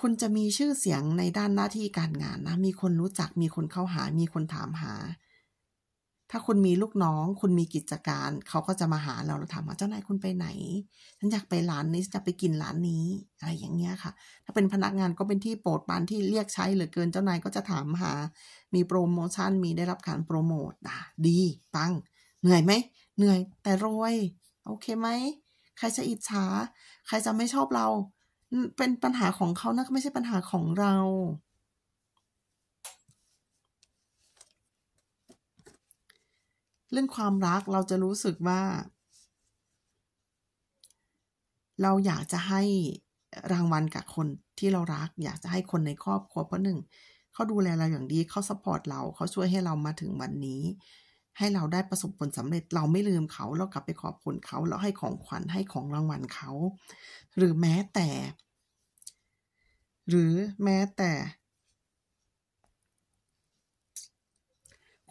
S1: คุณจะมีชื่อเสียงในด้านหน้าที่การงานนะมีคนรู้จักมีคนเข้าหา มีคนถามหาถ้าคุณมีลูกน้อง คุณมีกิจการเขาก็จะมาหาเราเราถามว่าเจ้านายคุณไปไหนฉันอยากไปร้านนี้จะไปกินร้านนี้ อะไรอย่างเงี้ยค่ะ ถ้าเป็นพนักงานก็เป็นที่โปรดปานที่เรียกใช้เหลือเกินเจ้านายก็จะถามหา มีโปรโมชั่นมีได้รับการโปรโมทอ่ะดีปังเหนื่อยไหมเหนื่อย แต่รวยโอเคไหมใครจะอิจฉาใครจะไม่ชอบเรา เป็นปัญหาของเขานะไม่ใช่ปัญหาของเราเรื่องความรักเราจะรู้สึกว่า เราอยากจะให้รางวัลกับคน ที่เรารัก อยากจะให้คนในครอบครัวเพราะหนึ่งเขาดูแลเราอย่างดี เขาสปอร์ตเราเขาช่วยให้เรามาถึงวันนี้ ให้เราได้ประสบผลสำเร็จ เราไม่ลืมเขา เรากลับไปขอบคุณเขาเราให้ของขวัญให้ของรางวัลเขา หรือแม้แต่ หรือแม้แต่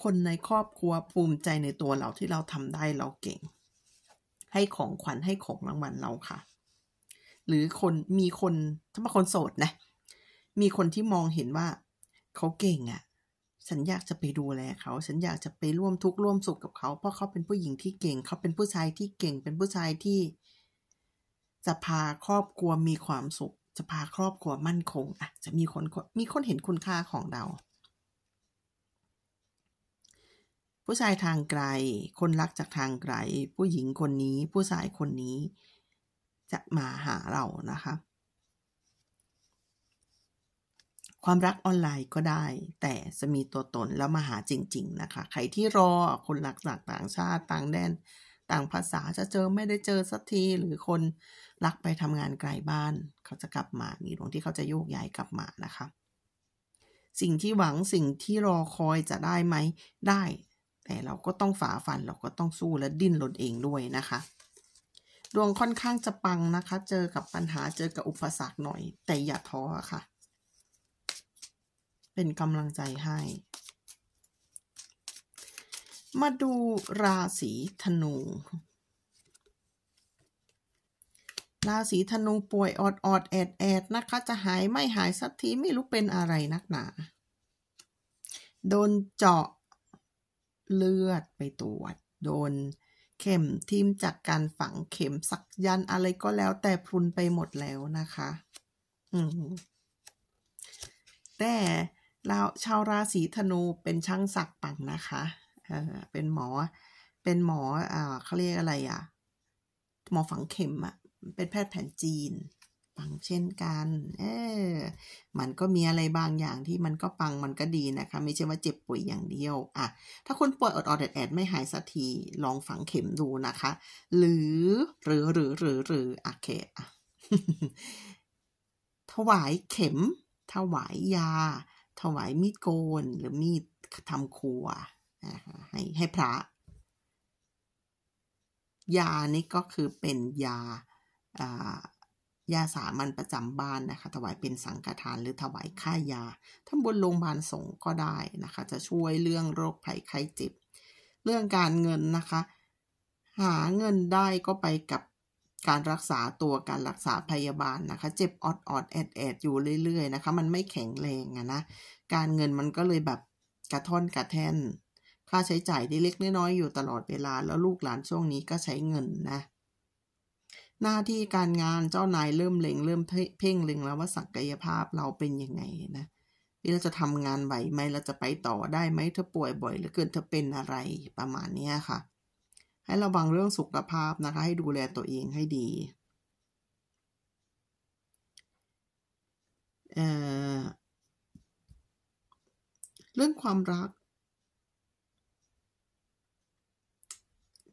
S1: คน ในครอบครัว ภูมิใจในตัวเราที่เราทำได้เราเก่ง ให้ของขวัญให้ของรางวัลเราค่ะ หรือคนมีคนถ้าเป็นคนโสดนะ มีคนที่มองเห็นว่า เขาเก่งอะ่ะ ฉัน อยาก จะไปดูแล เขา ฉัน อยากจะไปร่วมทุกข์ร่วมสุขกับเขาเพราะ เขา เป็น ผู้หญิงที่เก่งเขาเป็นผู้ชาย ที่เก่งเป็นผู้ชายที่ จะพาครอบครัวมีความสุข จะพาครอบครัวมั่นคงอ่ะจะมีคนมีคนเห็นคุณค่าของเราผู้ชายทางไกล คนรักจากทางไกล ผู้หญิงคนนี้ ผู้ชายคนนี้ จะมาหาเรา นะคะ ความรักออนไลน์ก็ได้ แต่จะมีตัวตนแล้วมาหาจริง ๆ นะคะ ใครที่รอคนรักจากต่างชาติ ต่างแดน ต่างภาษา จะเจอไม่ได้เจอสักที หรือคนรักไปทำงานไกลบ้าน เขาจะกลับมา มีดวงที่เขาจะโยกย้ายกลับมา นะคะ สิ่งที่หวัง สิ่งที่รอคอยจะได้ไหมได้แต่เราก็ต้องฝ่าฟันเราก็ต้องสู้และดิ้นรนเองด้วยนะคะ ดวงค่อนข้างจะปังนะคะ เจอกับปัญหาเจอกับอุปสรรคหน่อย แต่อย่าท้อค่ะ เป็นกำลังใจให้ มาดูราศีธนู ราศีธนูป่วยออดออดแอดแอดนะคะ จะหายไม่หายสักทีไม่รู้เป็นอะไรนักหนาโดนเจาะเลือดไปตรวจโดนเข็มทิ่มจากการฝังเข็มสักยันอะไรก็แล้วแต่พุนไปหมดแล้วนะคะ อืม แต่เราชาวราศีธนูเป็นช่างสักปังนะคะเออเป็นหมอ เป็นหมออ่า เขาเรียกอะไรอ่ะ หมอฝังเข็มอ่ะ เป็นแพทย์แผนจีนปังเช่นกัน เออมันก็มีอะไรบางอย่างที่มันก็ปังมันก็ดีนะคะไม่ใช่ว่าเจ็บป่วยอย่างเดียวอะถ้าคนป่วยอดอดแอดแอดไม่หายสักที ลองฝังเข็มดูนะคะ หรือหรือหรือหรือหรือโอเคอะถวายเข็ม ถวายยา ถวายมีดโกนหรือมีดทำครัวให้ให้พระ ยานี่ก็คือเป็นยายาสามัญประจำบ้านนะคะ ถวายเป็นสังฆทานหรือถวายค่ายาทาบนโรงพยาบาลสงก็ได้นะคะ จะช่วยเรื่องโรคภัยไข้เจ็บเรื่องการเงินนะคะหาเงินได้ก็ไปกับการรักษาตัวการรักษาพยาบาลนะคะเจ็บออดออดแอดแอดอยู่เรื่อย ๆนะคะ มันไม่แข็งแรงอะนะการเงินมันก็เลยแบบกระท่อนกระแท่น ค่าใช้จ่ายที่เล็กน้อยอยู่ตลอดเวลา แล้วลูกหลานช่วงนี้ก็ใช้เงินนะหน้าที่การงานเจ้านายเริ่มเล็งเริ่มเพ่งเล็งแล้วว่าศักยภาพเราเป็นยังไงนะนี่เราจะทำงานไหวไหมเราจะไปต่อได้ไหมเธอป่วยบ่อยหรือเกินเธอเป็นอะไรประมาณนี้ค่ะให้ระวังเรื่องสุขภาพนะคะให้ดูแลตัวเองให้ดีเเรื่องความรัก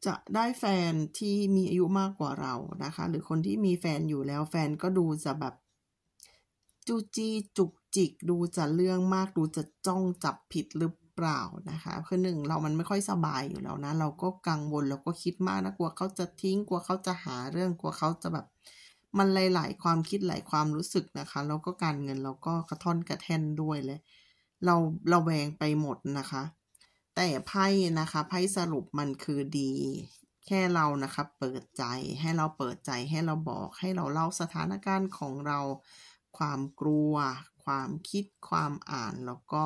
S1: จะได้แฟนที่มีอายุมากกว่าเรานะคะ หรือคนที่มีแฟนอยู่แล้วแฟนก็ดูจะแบบจูจีจุกจิกดูจะเรื่องมาก ดูจะจ้องจับผิดหรือเปล่านะคะคือหนึ่งเรามันไม่ค่อยสบายอยู่แล้วนะเราก็กังวลเราก็คิดมากนะกลัวเขาจะทิ้งกลัวเขาจะหาเรื่องกลัวเขาจะแบบมันหลายๆ ความคิดหลายความรู้สึกนะคะแล้วก็การเงินเราก็กระท่อนกระแท่นด้วยเลยเราเราแวงไปหมดนะคะแต่ไพ่นะคะไพ่สรุปมันคือดี แค่เรานะคะ เปิดใจให้เราเปิดใจให้เราบอกให้เราเล่าสถานการณ์ของเราความกลัว ความคิดความอ่านแล้วก็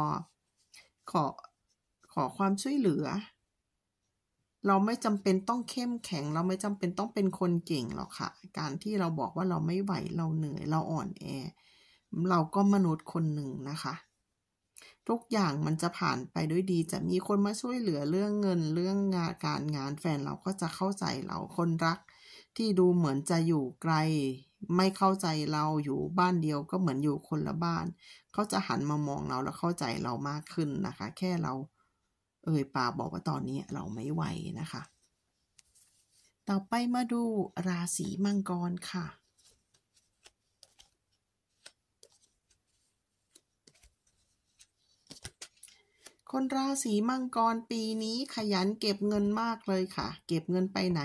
S1: ขอขอความช่วยเหลือ เราไม่จำเป็นต้องเข้มแข็งเราไม่จำเป็นต้องเป็นคนเก่งหรอกค่ะ การที่เราบอกว่าเราไม่ไหวเราเหนื่อยเราอ่อนแอเราก็มนุษย์คนหนึ่งนะคะทุกอย่างมันจะผ่านไปด้วยดีจะมีคนมาช่วยเหลือเรื่องเงินเรื่องงานการงานแฟนเราก็จะเข้าใจเราคนรัก ที่ดูเหมือนจะอยู่ไกล ไม่เข้าใจเราอยู่บ้านเดียวก็เหมือนอยู่คนละบ้านเขาจะหันมามองเราแล้วเข้าใจเรามากขึ้นนะคะ แค่เราเอ่ยปาบอกว่าตอนนี้เราไม่ไหวนะคะ ต่อไปมาดูราศีมังกรค่ะคนราศีมังกรปีนี้ขยันเก็บเงินมากเลยค่ะ เก็บเงินไปไหน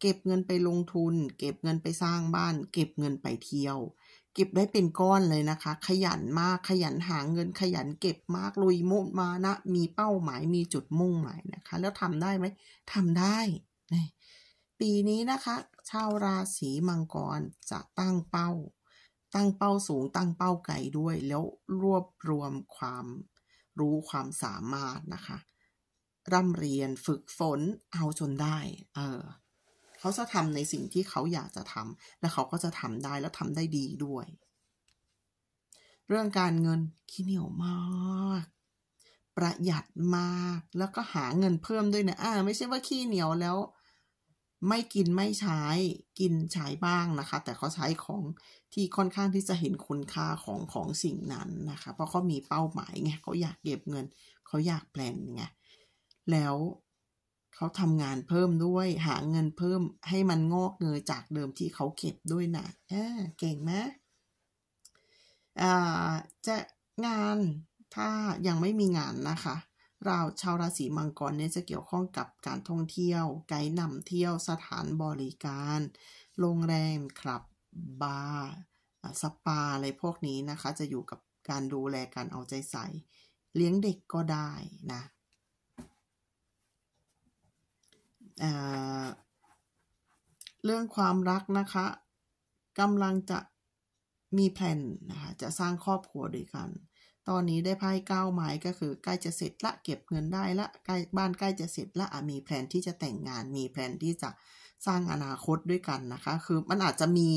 S1: เก็บเงินไปลงทุน เก็บเงินไปสร้างบ้าน เก็บเงินไปเที่ยว เก็บได้เป็นก้อนเลยนะคะ ขยันมาก ขยันหาเงิน ขยันเก็บมากลุยมุมานะมีเป้าหมาย มีจุดมุ่งหมายนะคะ แล้วทำได้ไหม ทำได้ ปีนี้นะคะ ชาวราศีมังกรจะตั้งเป้า ตั้งเป้าสูง ตั้งเป้าไกลด้วย แล้วรวบรวมความรู้ความสามารถนะคะ ร่ำเรียนฝึกฝนเอาจนได้ เออ เขาจะทำในสิ่งที่เขาอยากจะทำ และเขาก็จะทำได้แล้วทำได้ดีด้วย เรื่องการเงิน ขี้เหนียวมาก ประหยัดมาก แล้วก็หาเงินเพิ่มด้วยนะอ่าไม่ใช่ว่าขี้เหนียวแล้วไม่กินไม่ใช้กินใช้บ้างนะคะ แต่เขาใช้ของที่ค่อนข้างที่จะเห็นคุณค่าของของสิ่งนั้นนะคะ เพราะเขามีเป้าหมายไงเขาอยากเก็บเงินเขาอยากแปลนไงแล้วเขาทำงานเพิ่มด้วยหาเงินเพิ่มให้มันงอกเงยจากเดิมที่เขาเก็บด้วยนะออ เก่งไหมอ่าจะงานถ้ายังไม่มีงานนะคะเราชาวราศีมังกรเนี่ยจะเกี่ยวข้องกับการท่องเที่ยว ไกด์นำเที่ยวสถานบริการ โรงแรมคลับ บาร์ สปา อะไร พวกนี้นะคะ จะอยู่กับการดูแลการเอาใจใส่ เลี้ยงเด็กก็ได้นะเรื่องความรักนะคะ กำลังจะมีแผนนะคะ จะสร้างครอบครัวด้วยกันตอนนี้ได้ไพ่เก้าไม้ก็คือใกล้จะเสร็จละเก็บเงินได้ละใกล้บ้านใกล้จะเสร็จละมีแผนที่จะแต่งงาน มีแผนที่จะสร้างอนาคตด้วยกันนะคะ คือมันอาจจะมี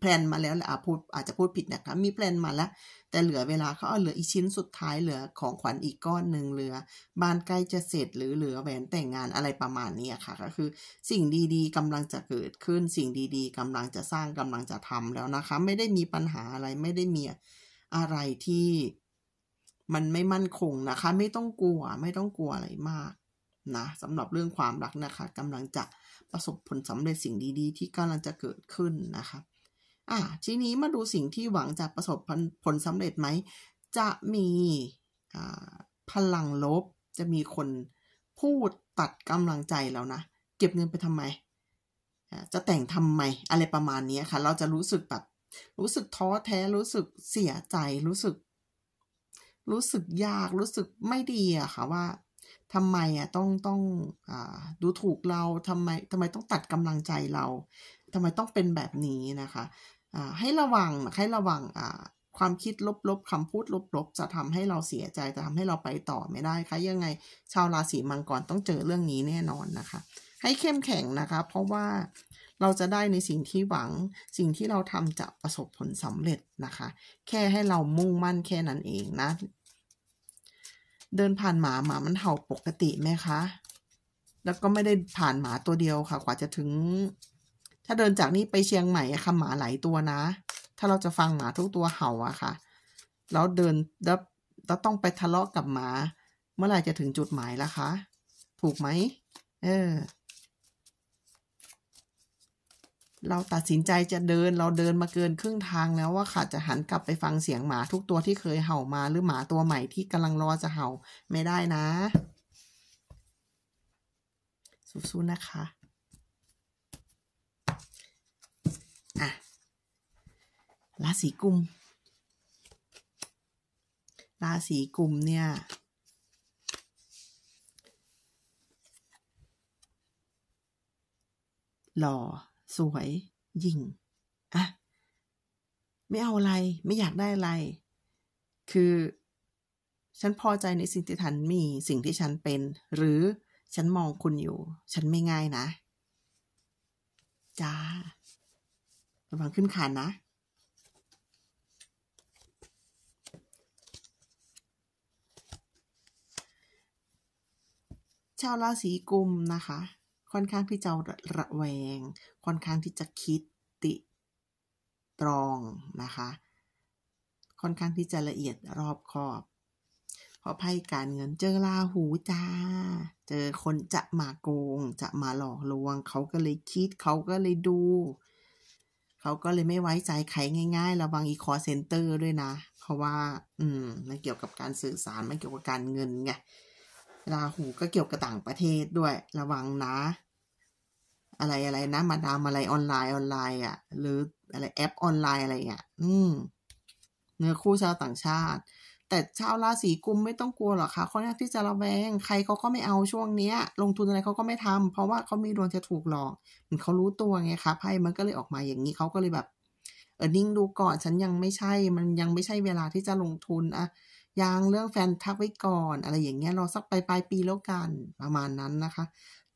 S1: แผนมาแล้วแหละพูดอาจจะพูดผิดนะคะมีแผนมาแล้ว แต่เหลือเวลาเขาเอาเหลืออีกชิ้นสุดท้ายเหลือของขวัญอีกก้อนหนึ่งเหลือบ้านใกล้จะเสร็จหรือเหลือแหวนแต่งงานอะไรประมาณนี้ค่ะ ก็คือสิ่งดีๆ กำลังจะเกิดขึ้น สิ่งดีๆ กำลังจะสร้างกำลังจะทำแล้วนะคะ ไม่ได้มีปัญหาอะไรไม่ได้มีอะไรที่มันไม่มั่นคงนะคะ ไม่ต้องกลัว ไม่ต้องกลัวอะไรมากนะสำหรับเรื่องความรักนะคะกำลังจะประสบผลสำเร็จสิ่งดีๆ ที่กำลังจะเกิดขึ้นนะคะ อ่ะ ทีนี้มาดูสิ่งที่หวังจะประสบผลสำเร็จไหม จะมีพลังลบ จะมีคนพูดตัดกำลังใจแล้วนะ เก็บเงินไปทำไม จะแต่งทำไม อะไรประมาณนี้ค่ะ เราจะรู้สึกแบบรู้สึกท้อแท้ รู้สึกเสียใจ รู้สึกรู้สึกยากรู้สึกไม่ดีอะค่ะว่าทำไมอะต้องต้องอดูถูกเราทำไมทำไมต้องตัดกำลังใจเราทำไมต้องเป็นแบบนี้นะคะให้ระวังให้ระวังความคิดลบๆคำพูดลบๆ จะทำให้เราเสียใจจะทำให้เราไปต่อไม่ได้คะยังไงชาวราศีมังกรต้องเจอเรื่องนี้แน่นอนนะคะ ให้เข้มแข็งนะคะ เพราะว่าเราจะได้ในสิ่งที่หวังสิ่งที่เราทำจะประสบผลสำเร็จนะคะ แค่ให้เรามุ่งมั่นแค่นั้นเองนะเดินผ่านหมาหมามันเห่าปกติไหมคะ แล้วก็ไม่ได้ผ่านหมาตัวเดียวค่ะ กว่าจะถึง ถ้าเดินจากนี่ไปเชียงใหม่ค่ะหมาหลายตัวนะ ถ้าเราจะฟังหมาทุกตัวเห่าอะค่ะ แล้วเดินแล้วเราต้องไปทะเลาะกับหมา เมื่อไหร่จะถึงจุดหมายล่ะคะถูกไหม เออเราตัดสินใจจะเดิน เราเดินมาเกินครึ่งทางแล้วว่าค่ะจะหันกลับไปฟังเสียงหมาทุกตัวที่เคยเห่ามาหรือหมาตัวใหม่ที่กำลังรอจะเห่าไม่ได้นะสู้ๆนะคะอ่ะราศีกุมราศีกุมเนี่ยหล่อสวยยิ่งอ่ะไม่เอาอะไร ไม่อยากได้อะไร คือ ฉันพอใจในสิ่งที่ฉันมีสิ่งที่ฉันเป็น หรือฉันมองคุณอยู่ ฉันไม่ง่ายนะ จ้าระวังขึ้นขานนะ ชาวราศีกุมนะคะค่อนข้างที่จะระแวง ค่อนข้างที่จะคิดติตรองนะคะ ค่อนข้างที่จะละเอียดรอบคอบ เพราะไพ่การเงินเจอลาหูจ้า เจอคนจะมาโกง จะมาหลอกลวง เขาก็เลยคิด เขาก็เลยดู เขาก็เลยไม่ไว้ใจใครง่าย ๆ ระวังอีคอเซนเตอร์ด้วยนะ เพราะว่า อืม มันเกี่ยวกับการสื่อสารมันเกี่ยวกับการเงินไงราหูก็เกี่ยวกับต่างประเทศด้วยระวังนะ อะไรอะไรนะ มาดามอะไรออนไลน์ออนไลน์อ่ะ หรืออะไรแอปออนไลน์อะไรอ่ะอืมเนื้อคู่ชาวต่างชาติ แต่ชาวราศีกุมไม่ต้องกลัวหรอกคะ่ะเขาน่ที่จะระแวง ใครเขาก็ไม่เอาช่วงเนี้ยลงทุนอะไรเขาก็ไม่ทำ เพราะว่าเขามีดวงจะถูกหลอกมันเขารู้ตัวไงคะไพ่มันก็เลยออกมาอย่างนี้เขาก็เลยแบบเออนิ่งดูก่อนฉันยังไม่ใช่ มันยังไม่ใช่เวลาที่จะลงทุนอะยังเรื่องแฟนทักไว้ก่อน อะไรอย่างเงี้ยรอสักปลายปลายปีแล้วกันประมาณนั้นนะคะ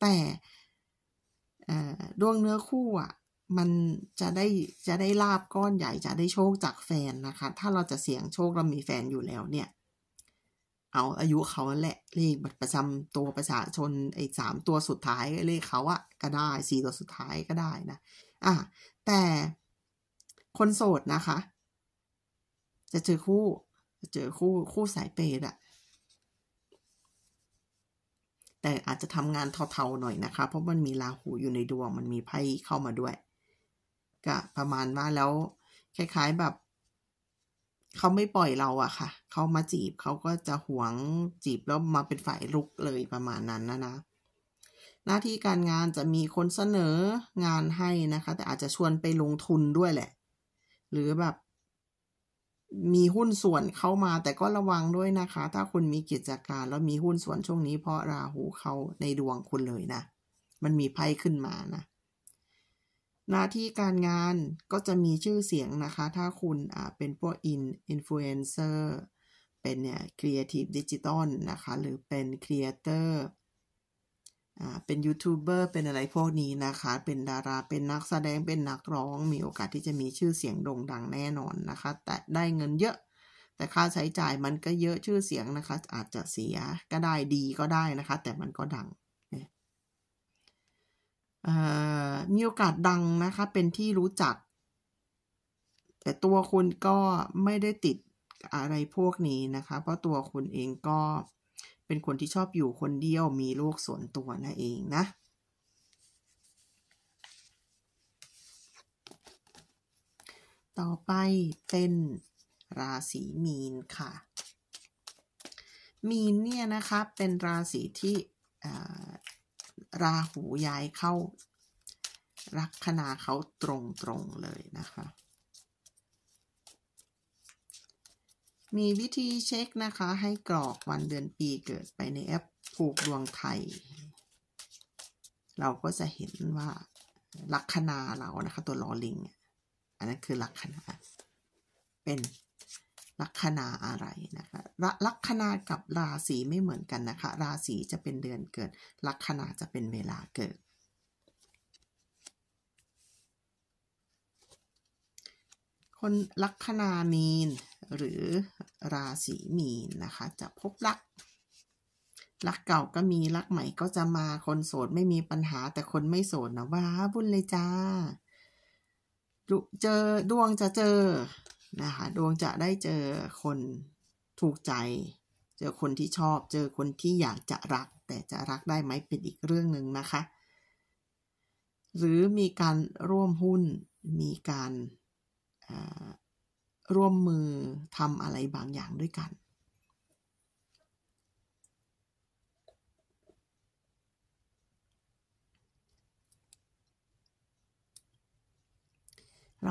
S1: แต่ดวงเนื้อคู่อ่ะมันจะได้จะได้ลาบก้อนใหญ่จะได้โชคจากแฟนนะคะ ถ้าเราจะเสี่ยงโชคเรามีแฟนอยู่แล้วเนี่ย เอาอายุเขาแหละ เลขบัตรประจำตัวประชาชนไอ้สามตัวสุดท้ายเลขเขาอะก็ได้สี่ตัวสุดท้ายก็ได้นะอ่ะแต่คนโสดนะคะ จะเจอคู่เจอคู่คู่สายเปย์อะ แต่อาจจะทำงานเทาๆหน่อยนะคะ เพราะมันมีราหูอยู่ในดวง มันมีไพ่เข้ามาด้วย ก็ประมาณว่าแล้ว คล้าย ๆแบบเขาไม่ปล่อยเราอะค่ะเขามาจีบเขาก็จะหวงจีบแล้วมาเป็นฝ่ายลุกเลยประมาณนั้นนะนะ หน้าที่การงานจะมีคนเสนองานให้นะคะ แต่อาจจะชวนไปลงทุนด้วยแหละ หรือแบบมีหุ้นส่วนเข้ามาแต่ก็ระวังด้วยนะคะถ้าคุณมีกิจการแล้วมีหุ้นส่วนช่วงนี้เพราะราหูเข้าในดวงคุณเลยนะ มันมีไพ่ขึ้นมานะหน้าที่การงานก็จะมีชื่อเสียงนะคะถ้าคุณเป็นพวกอินอินฟลูเอนเซอร์ เป็นเนี่ยครีเอทีฟดิจิตอลนะคะหรือเป็นครีเอเตอร์เป็นยูทูบเบอร์เป็นอะไรพวกนี้นะคะ เป็นดาราเป็นนักแสดงเป็นนักร้อง มีโอกาสที่จะมีชื่อเสียงโด่งดังแน่นอนนะคะ แต่ได้เงินเยอะ แต่ค่าใช้จ่ายมันก็เยอะชื่อเสียงนะคะ อาจจะเสียก็ได้ดีก็ได้นะคะ แต่มันก็ดังมีโอกาสดังนะคะเป็นที่รู้จัก แต่ตัวคุณก็ไม่ได้ติดอะไรพวกนี้นะคะ เพราะตัวคุณเองก็เป็นคนที่ชอบอยู่คนเดียวมีโลกส่วนตัวนั่นเองนะ ต่อไปเป็น ราศีมีนค่ะ มีนเนี่ยนะคะเป็นราศีที่ราหูย้ายเข้าลัคนาเขาตรงๆเลยนะคะมีวิธีเช็คนะคะให้กรอกวันเดือนปีเกิดไปในแอปผูกดวงไทยเราก็จะเห็นว่าลัคนาเรานะคะตัวลอลิงอันนั้นคือลัคนาเป็นลัคนาอะไรนะคะลัคนากับราศีไม่เหมือนกันนะคะราศีจะเป็นเดือนเกิด ลัคนาจะเป็นเวลาเกิด คนลัคนามีนหรือราศีมีน นะคะ จะพบรักรักเก่าก็มีรักใหม่ก็จะมาคนโสดไม่มีปัญหาแต่คนไม่โสดนะว้าบุญ เลยจ้า เจอดวงจะเจอ นะ คะ ดวงจะได้เจอคนถูกใจ เจอคนที่ชอบ เจอคนที่อยากจะรักแต่จะรักได้ไหมเป็นอีกเรื่องหนึ่งนะคะ หรือมีการร่วมหุ้นมีการร่วมมือทำอะไรบางอย่างด้วยกัน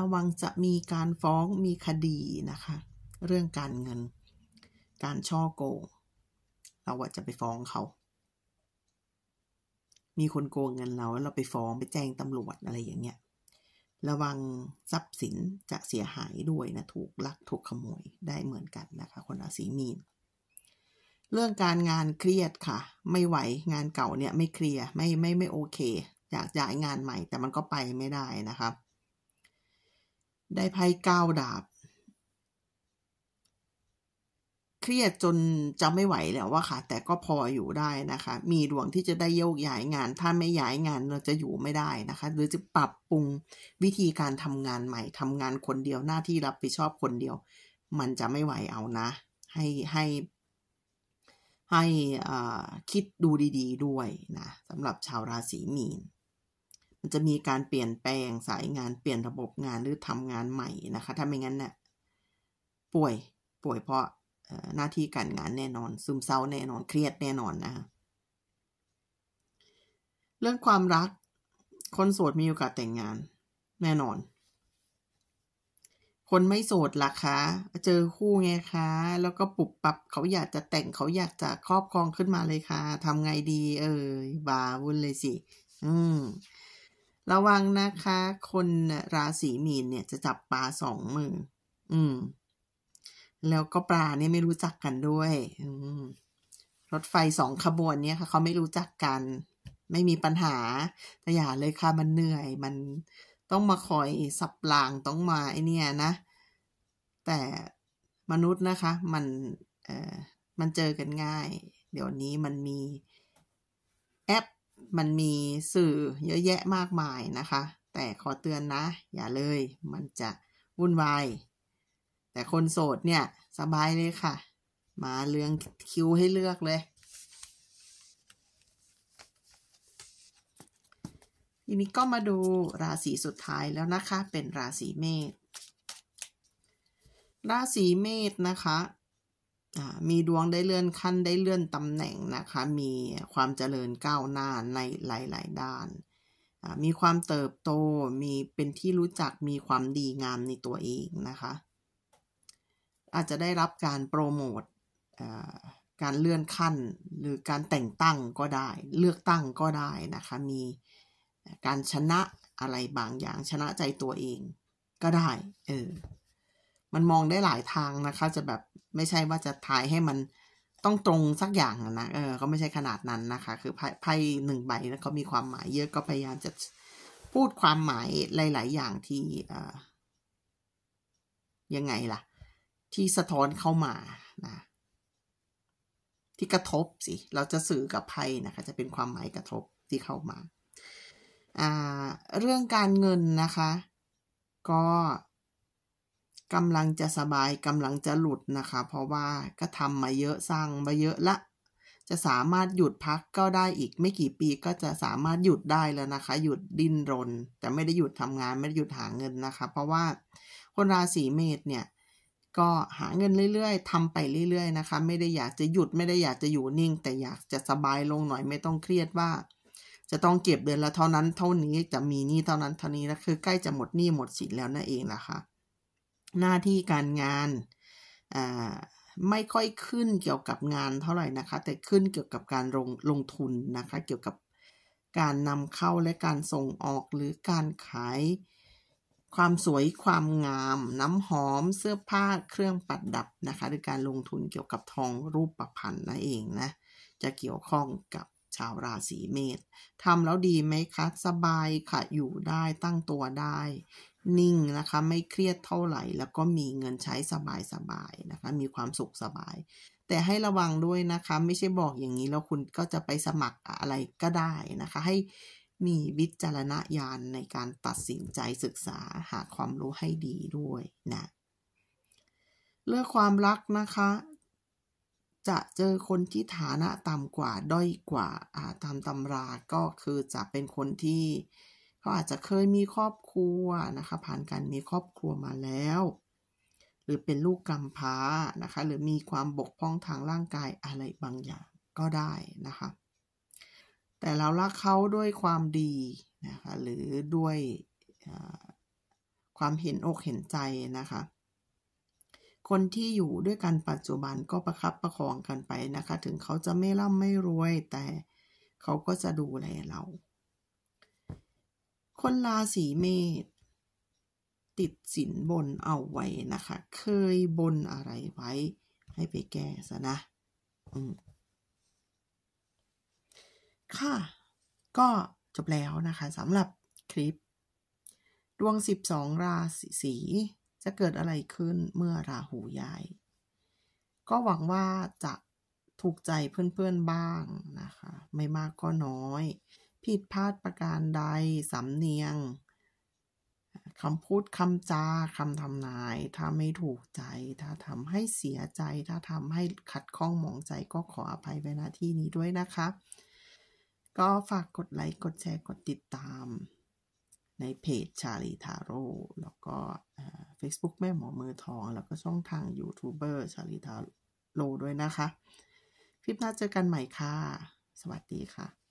S1: ระวังจะมีการฟ้องมีคดี นะคะ เรื่องการเงิน การช่อโกงเราว่าจะไปฟ้องเขา มีคนโกงเงินเราแล้วเราไปฟ้องไปแจ้งตำรวจอะไร อย่างเงี้ยระวังทรัพย์สินจะเสียหายด้วยนะถูกลักถูกขโมยได้เหมือนกันนะคะ คนราศีมีน เรื่องการงานเครียดค่ะ ไม่ไหวงานเก่าเนี่ยไม่เคลียร์ไม่ไม่ไม่โอเค อยากย้ายงานใหม่ แต่มันก็ไปไม่ได้นะคะได้ไพ่เก้าดาบเครียดจนจะไม่ไหวแล้วว่าค่ะ แต่ก็พออยู่ได้นะคะ มีดวงที่จะได้โยกย้ายงาน ถ้าไม่ย้ายงานเราจะอยู่ไม่ได้นะคะ หรือจะปรับปรุงวิธีการทำงานใหม่ ทำงานคนเดียวหน้าที่รับผิดชอบคนเดียว มันจะไม่ไหวเอานะ ให้ให้ ให้คิดดูดี ๆดด้วยนะสำหรับชาวราศีมีน มันจะมีการเปลี่ยนแปลงสายงาน เปลี่ยนระบบงานหรือทำงานใหม่นะคะ ถ้าไม่งั้นเนะี่ยป่วย ป่วยเพราะหน้าที่การงานแน่นอน ซึมเศร้าแน่นอนเครียดแน่นอนนะะเรื่องความรัก คนโสดมีโอกาสแต่งงานแน่นอน คนไม่โสดล่ะคะเจอคู่ไงคะแล้วก็ปุบปับเขาอยากจะแต่งเขาอยากจะครอบครองขึ้นมาเลยคะ่ะทำไงดี เออยบาวุ่นเลยสิอืม ระวังนะคะ คนราศีมีนเนี่ยจะจับปลาสองมืออืมแล้วก็ปลาเนี่ยไม่รู้จักกันด้วยรถไฟสองขบวนเนี่ยค่ะเขาไม่รู้จักกัน ไม่มีปัญหา แต่อย่าเลยค่ะมันเหนื่อย มันต้องมาคอยสับรางต้องมาไอเนี่ยนะ แต่มนุษย์นะคะ มัน เอ่อ มันเจอกันง่าย เดี๋ยวนี้มันมีแอป มันมีสื่อ เยอะแยะมากมายนะคะ แต่ขอเตือนนะ อย่าเลย มันจะวุ่นวายแต่คนโสดเนี่ยสบายเลยค่ะ มาเรืองคิวให้เลือกเลยทีนี้ก็มาดูราศีสุดท้ายแล้วนะคะเป็นราศีเมษ ราศีเมษนะคะ มีดวงได้เลื่อนขั้นได้เลื่อนตำแหน่งนะคะ มีความเจริญก้าวหน้าในหลาย ๆ ด้าน มีความเติบโต มีเป็นที่รู้จัก มีความดีงามในตัวเองนะคะอาจจะได้รับการโปรโมตการเลื่อนขั้น หรือการแต่งตั้งก็ได้ เลือกตั้งก็ได้นะคะ มีการชนะอะไรบางอย่างชนะใจตัวเอง ก็ได้ เออ มันมองได้หลายทางนะคะ จะแบบไม่ใช่ว่าจะทายให้มันต้องตรงสักอย่างนะ เออก็ไม่ใช่ขนาดนั้นนะคะ คือไพ่หนึ่งใบแล้วก็มีความหมาย เยอะก็พยายามจะพูดความหมายหลาย ๆ อย่างที่เออยังไงล่ะที่สะท้อนเข้ามานะที่กระทบสิเราจะสื่อกับไพ่นะคะจะเป็นความหมายกระทบที่เข้ามาเรื่องการเงินนะคะ ก็กำลังจะสบายกำลังจะหลุดนะคะ เพราะว่าก็ทำมาเยอะสร้างมาเยอะละ จะสามารถหยุดพักก็ได้อีก ไม่กี่ปีก็จะสามารถหยุดได้แล้วนะคะ หยุดดิ้นรนแต่ไม่ได้หยุดทำงาน ไม่ได้หยุดหาเงินนะคะ เพราะว่าคนราศีเมษเนี่ยก็หาเงินเรื่อยๆทำไปเรื่อยๆนะคะ ไม่ได้อยากจะหยุดไม่ได้อยากจะอยู่นิ่ง แต่อยากจะสบายลงหน่อยไม่ต้องเครียดว่าจะต้องเก็บเดือนละเท่านั้น เท่านี้จะมีหนี้เท่านั้น เท่านี้นะคือใกล้จะหมดหนี้หมดสินแล้วนั่นเองนะคะ หน้าที่การงานไม่ค่อยขึ้นเกี่ยวกับงานเท่าไหร่นะคะ แต่ขึ้นเกี่ยวกับการลงลงทุนนะคะ เกี่ยวกับการนำเข้าและการส่งออกหรือการขายความสวยความงาม น้ำหอมเสื้อผ้า เครื่องประดับนะคะหรือการลงทุนเกี่ยวกับทองรูปประพันธ์นั่นเองนะ จะเกี่ยวข้องกับชาวราศีเมษทำแล้วดีไหมคะ สบายค่ะ อยู่ได้ตั้งตัวได้ นิ่งนะคะไม่เครียดเท่าไหร่ แล้วก็มีเงินใช้สบายๆนะคะ มีความสุขสบาย แต่ให้ระวังด้วยนะคะ ไม่ใช่บอกอย่างนี้แล้วคุณก็จะไปสมัครอะไรก็ได้นะคะให้มีวิจารณญาณในการตัดสินใจศึกษา หาความรู้ให้ดีด้วยนะ เลือกความรักนะคะ จะเจอคนที่ฐานะต่ำกว่าด้อยกว่าอาตามตำราก็คือจะเป็นคนที่เขาอาจจะเคยมีครอบครัวนะคะ ผ่านการมีครอบครัวมาแล้ว หรือเป็นลูกกำพร้านะคะ หรือมีความบกพร่องทางร่างกายอะไรบางอย่างก็ได้นะคะแต่เรารักเขาด้วยความดีนะคะ หรือด้วยความเห็นอกเห็นใจนะคะ คนที่อยู่ด้วยกันปัจจุบันก็ประครับประคองกันไปนะคะ ถึงเขาจะไม่ร่ำไม่รวยแต่เขาก็จะดูแลเรา คนราศีเมษติดสินบนเอาไว้นะคะ เคยบนอะไรไว้ ให้ไปแก้ซะนะ อืมค่ะ ก็จบแล้วนะคะสำหรับคลิป ดวง12ราศีจะเกิดอะไรขึ้นเมื่อราหูย้าย ก็หวังว่าจะถูกใจเพื่อนๆบ้างนะคะ ไม่มากก็น้อย ผิดพลาดประการใด สำเนียงคำพูดคำจาคำทำนาย ถ้าไม่ถูกใจถ้าทำให้เสียใจถ้าทำให้ขัดข้องหมองใจก็ขออภัยไว้ณที่นี้ด้วยนะคะก็ฝากกดไลค์ กดแชร์กดติดตามในเพจ ชาลีทาโร่แล้วก็ Facebook แม่หมอมือทอง แล้วก็ช่องทางยูทูบเบอร์ชาลีทาโร่ด้วยนะคะ คลิปหน้าเจอกันใหม่ค่ะ สวัสดีค่ะ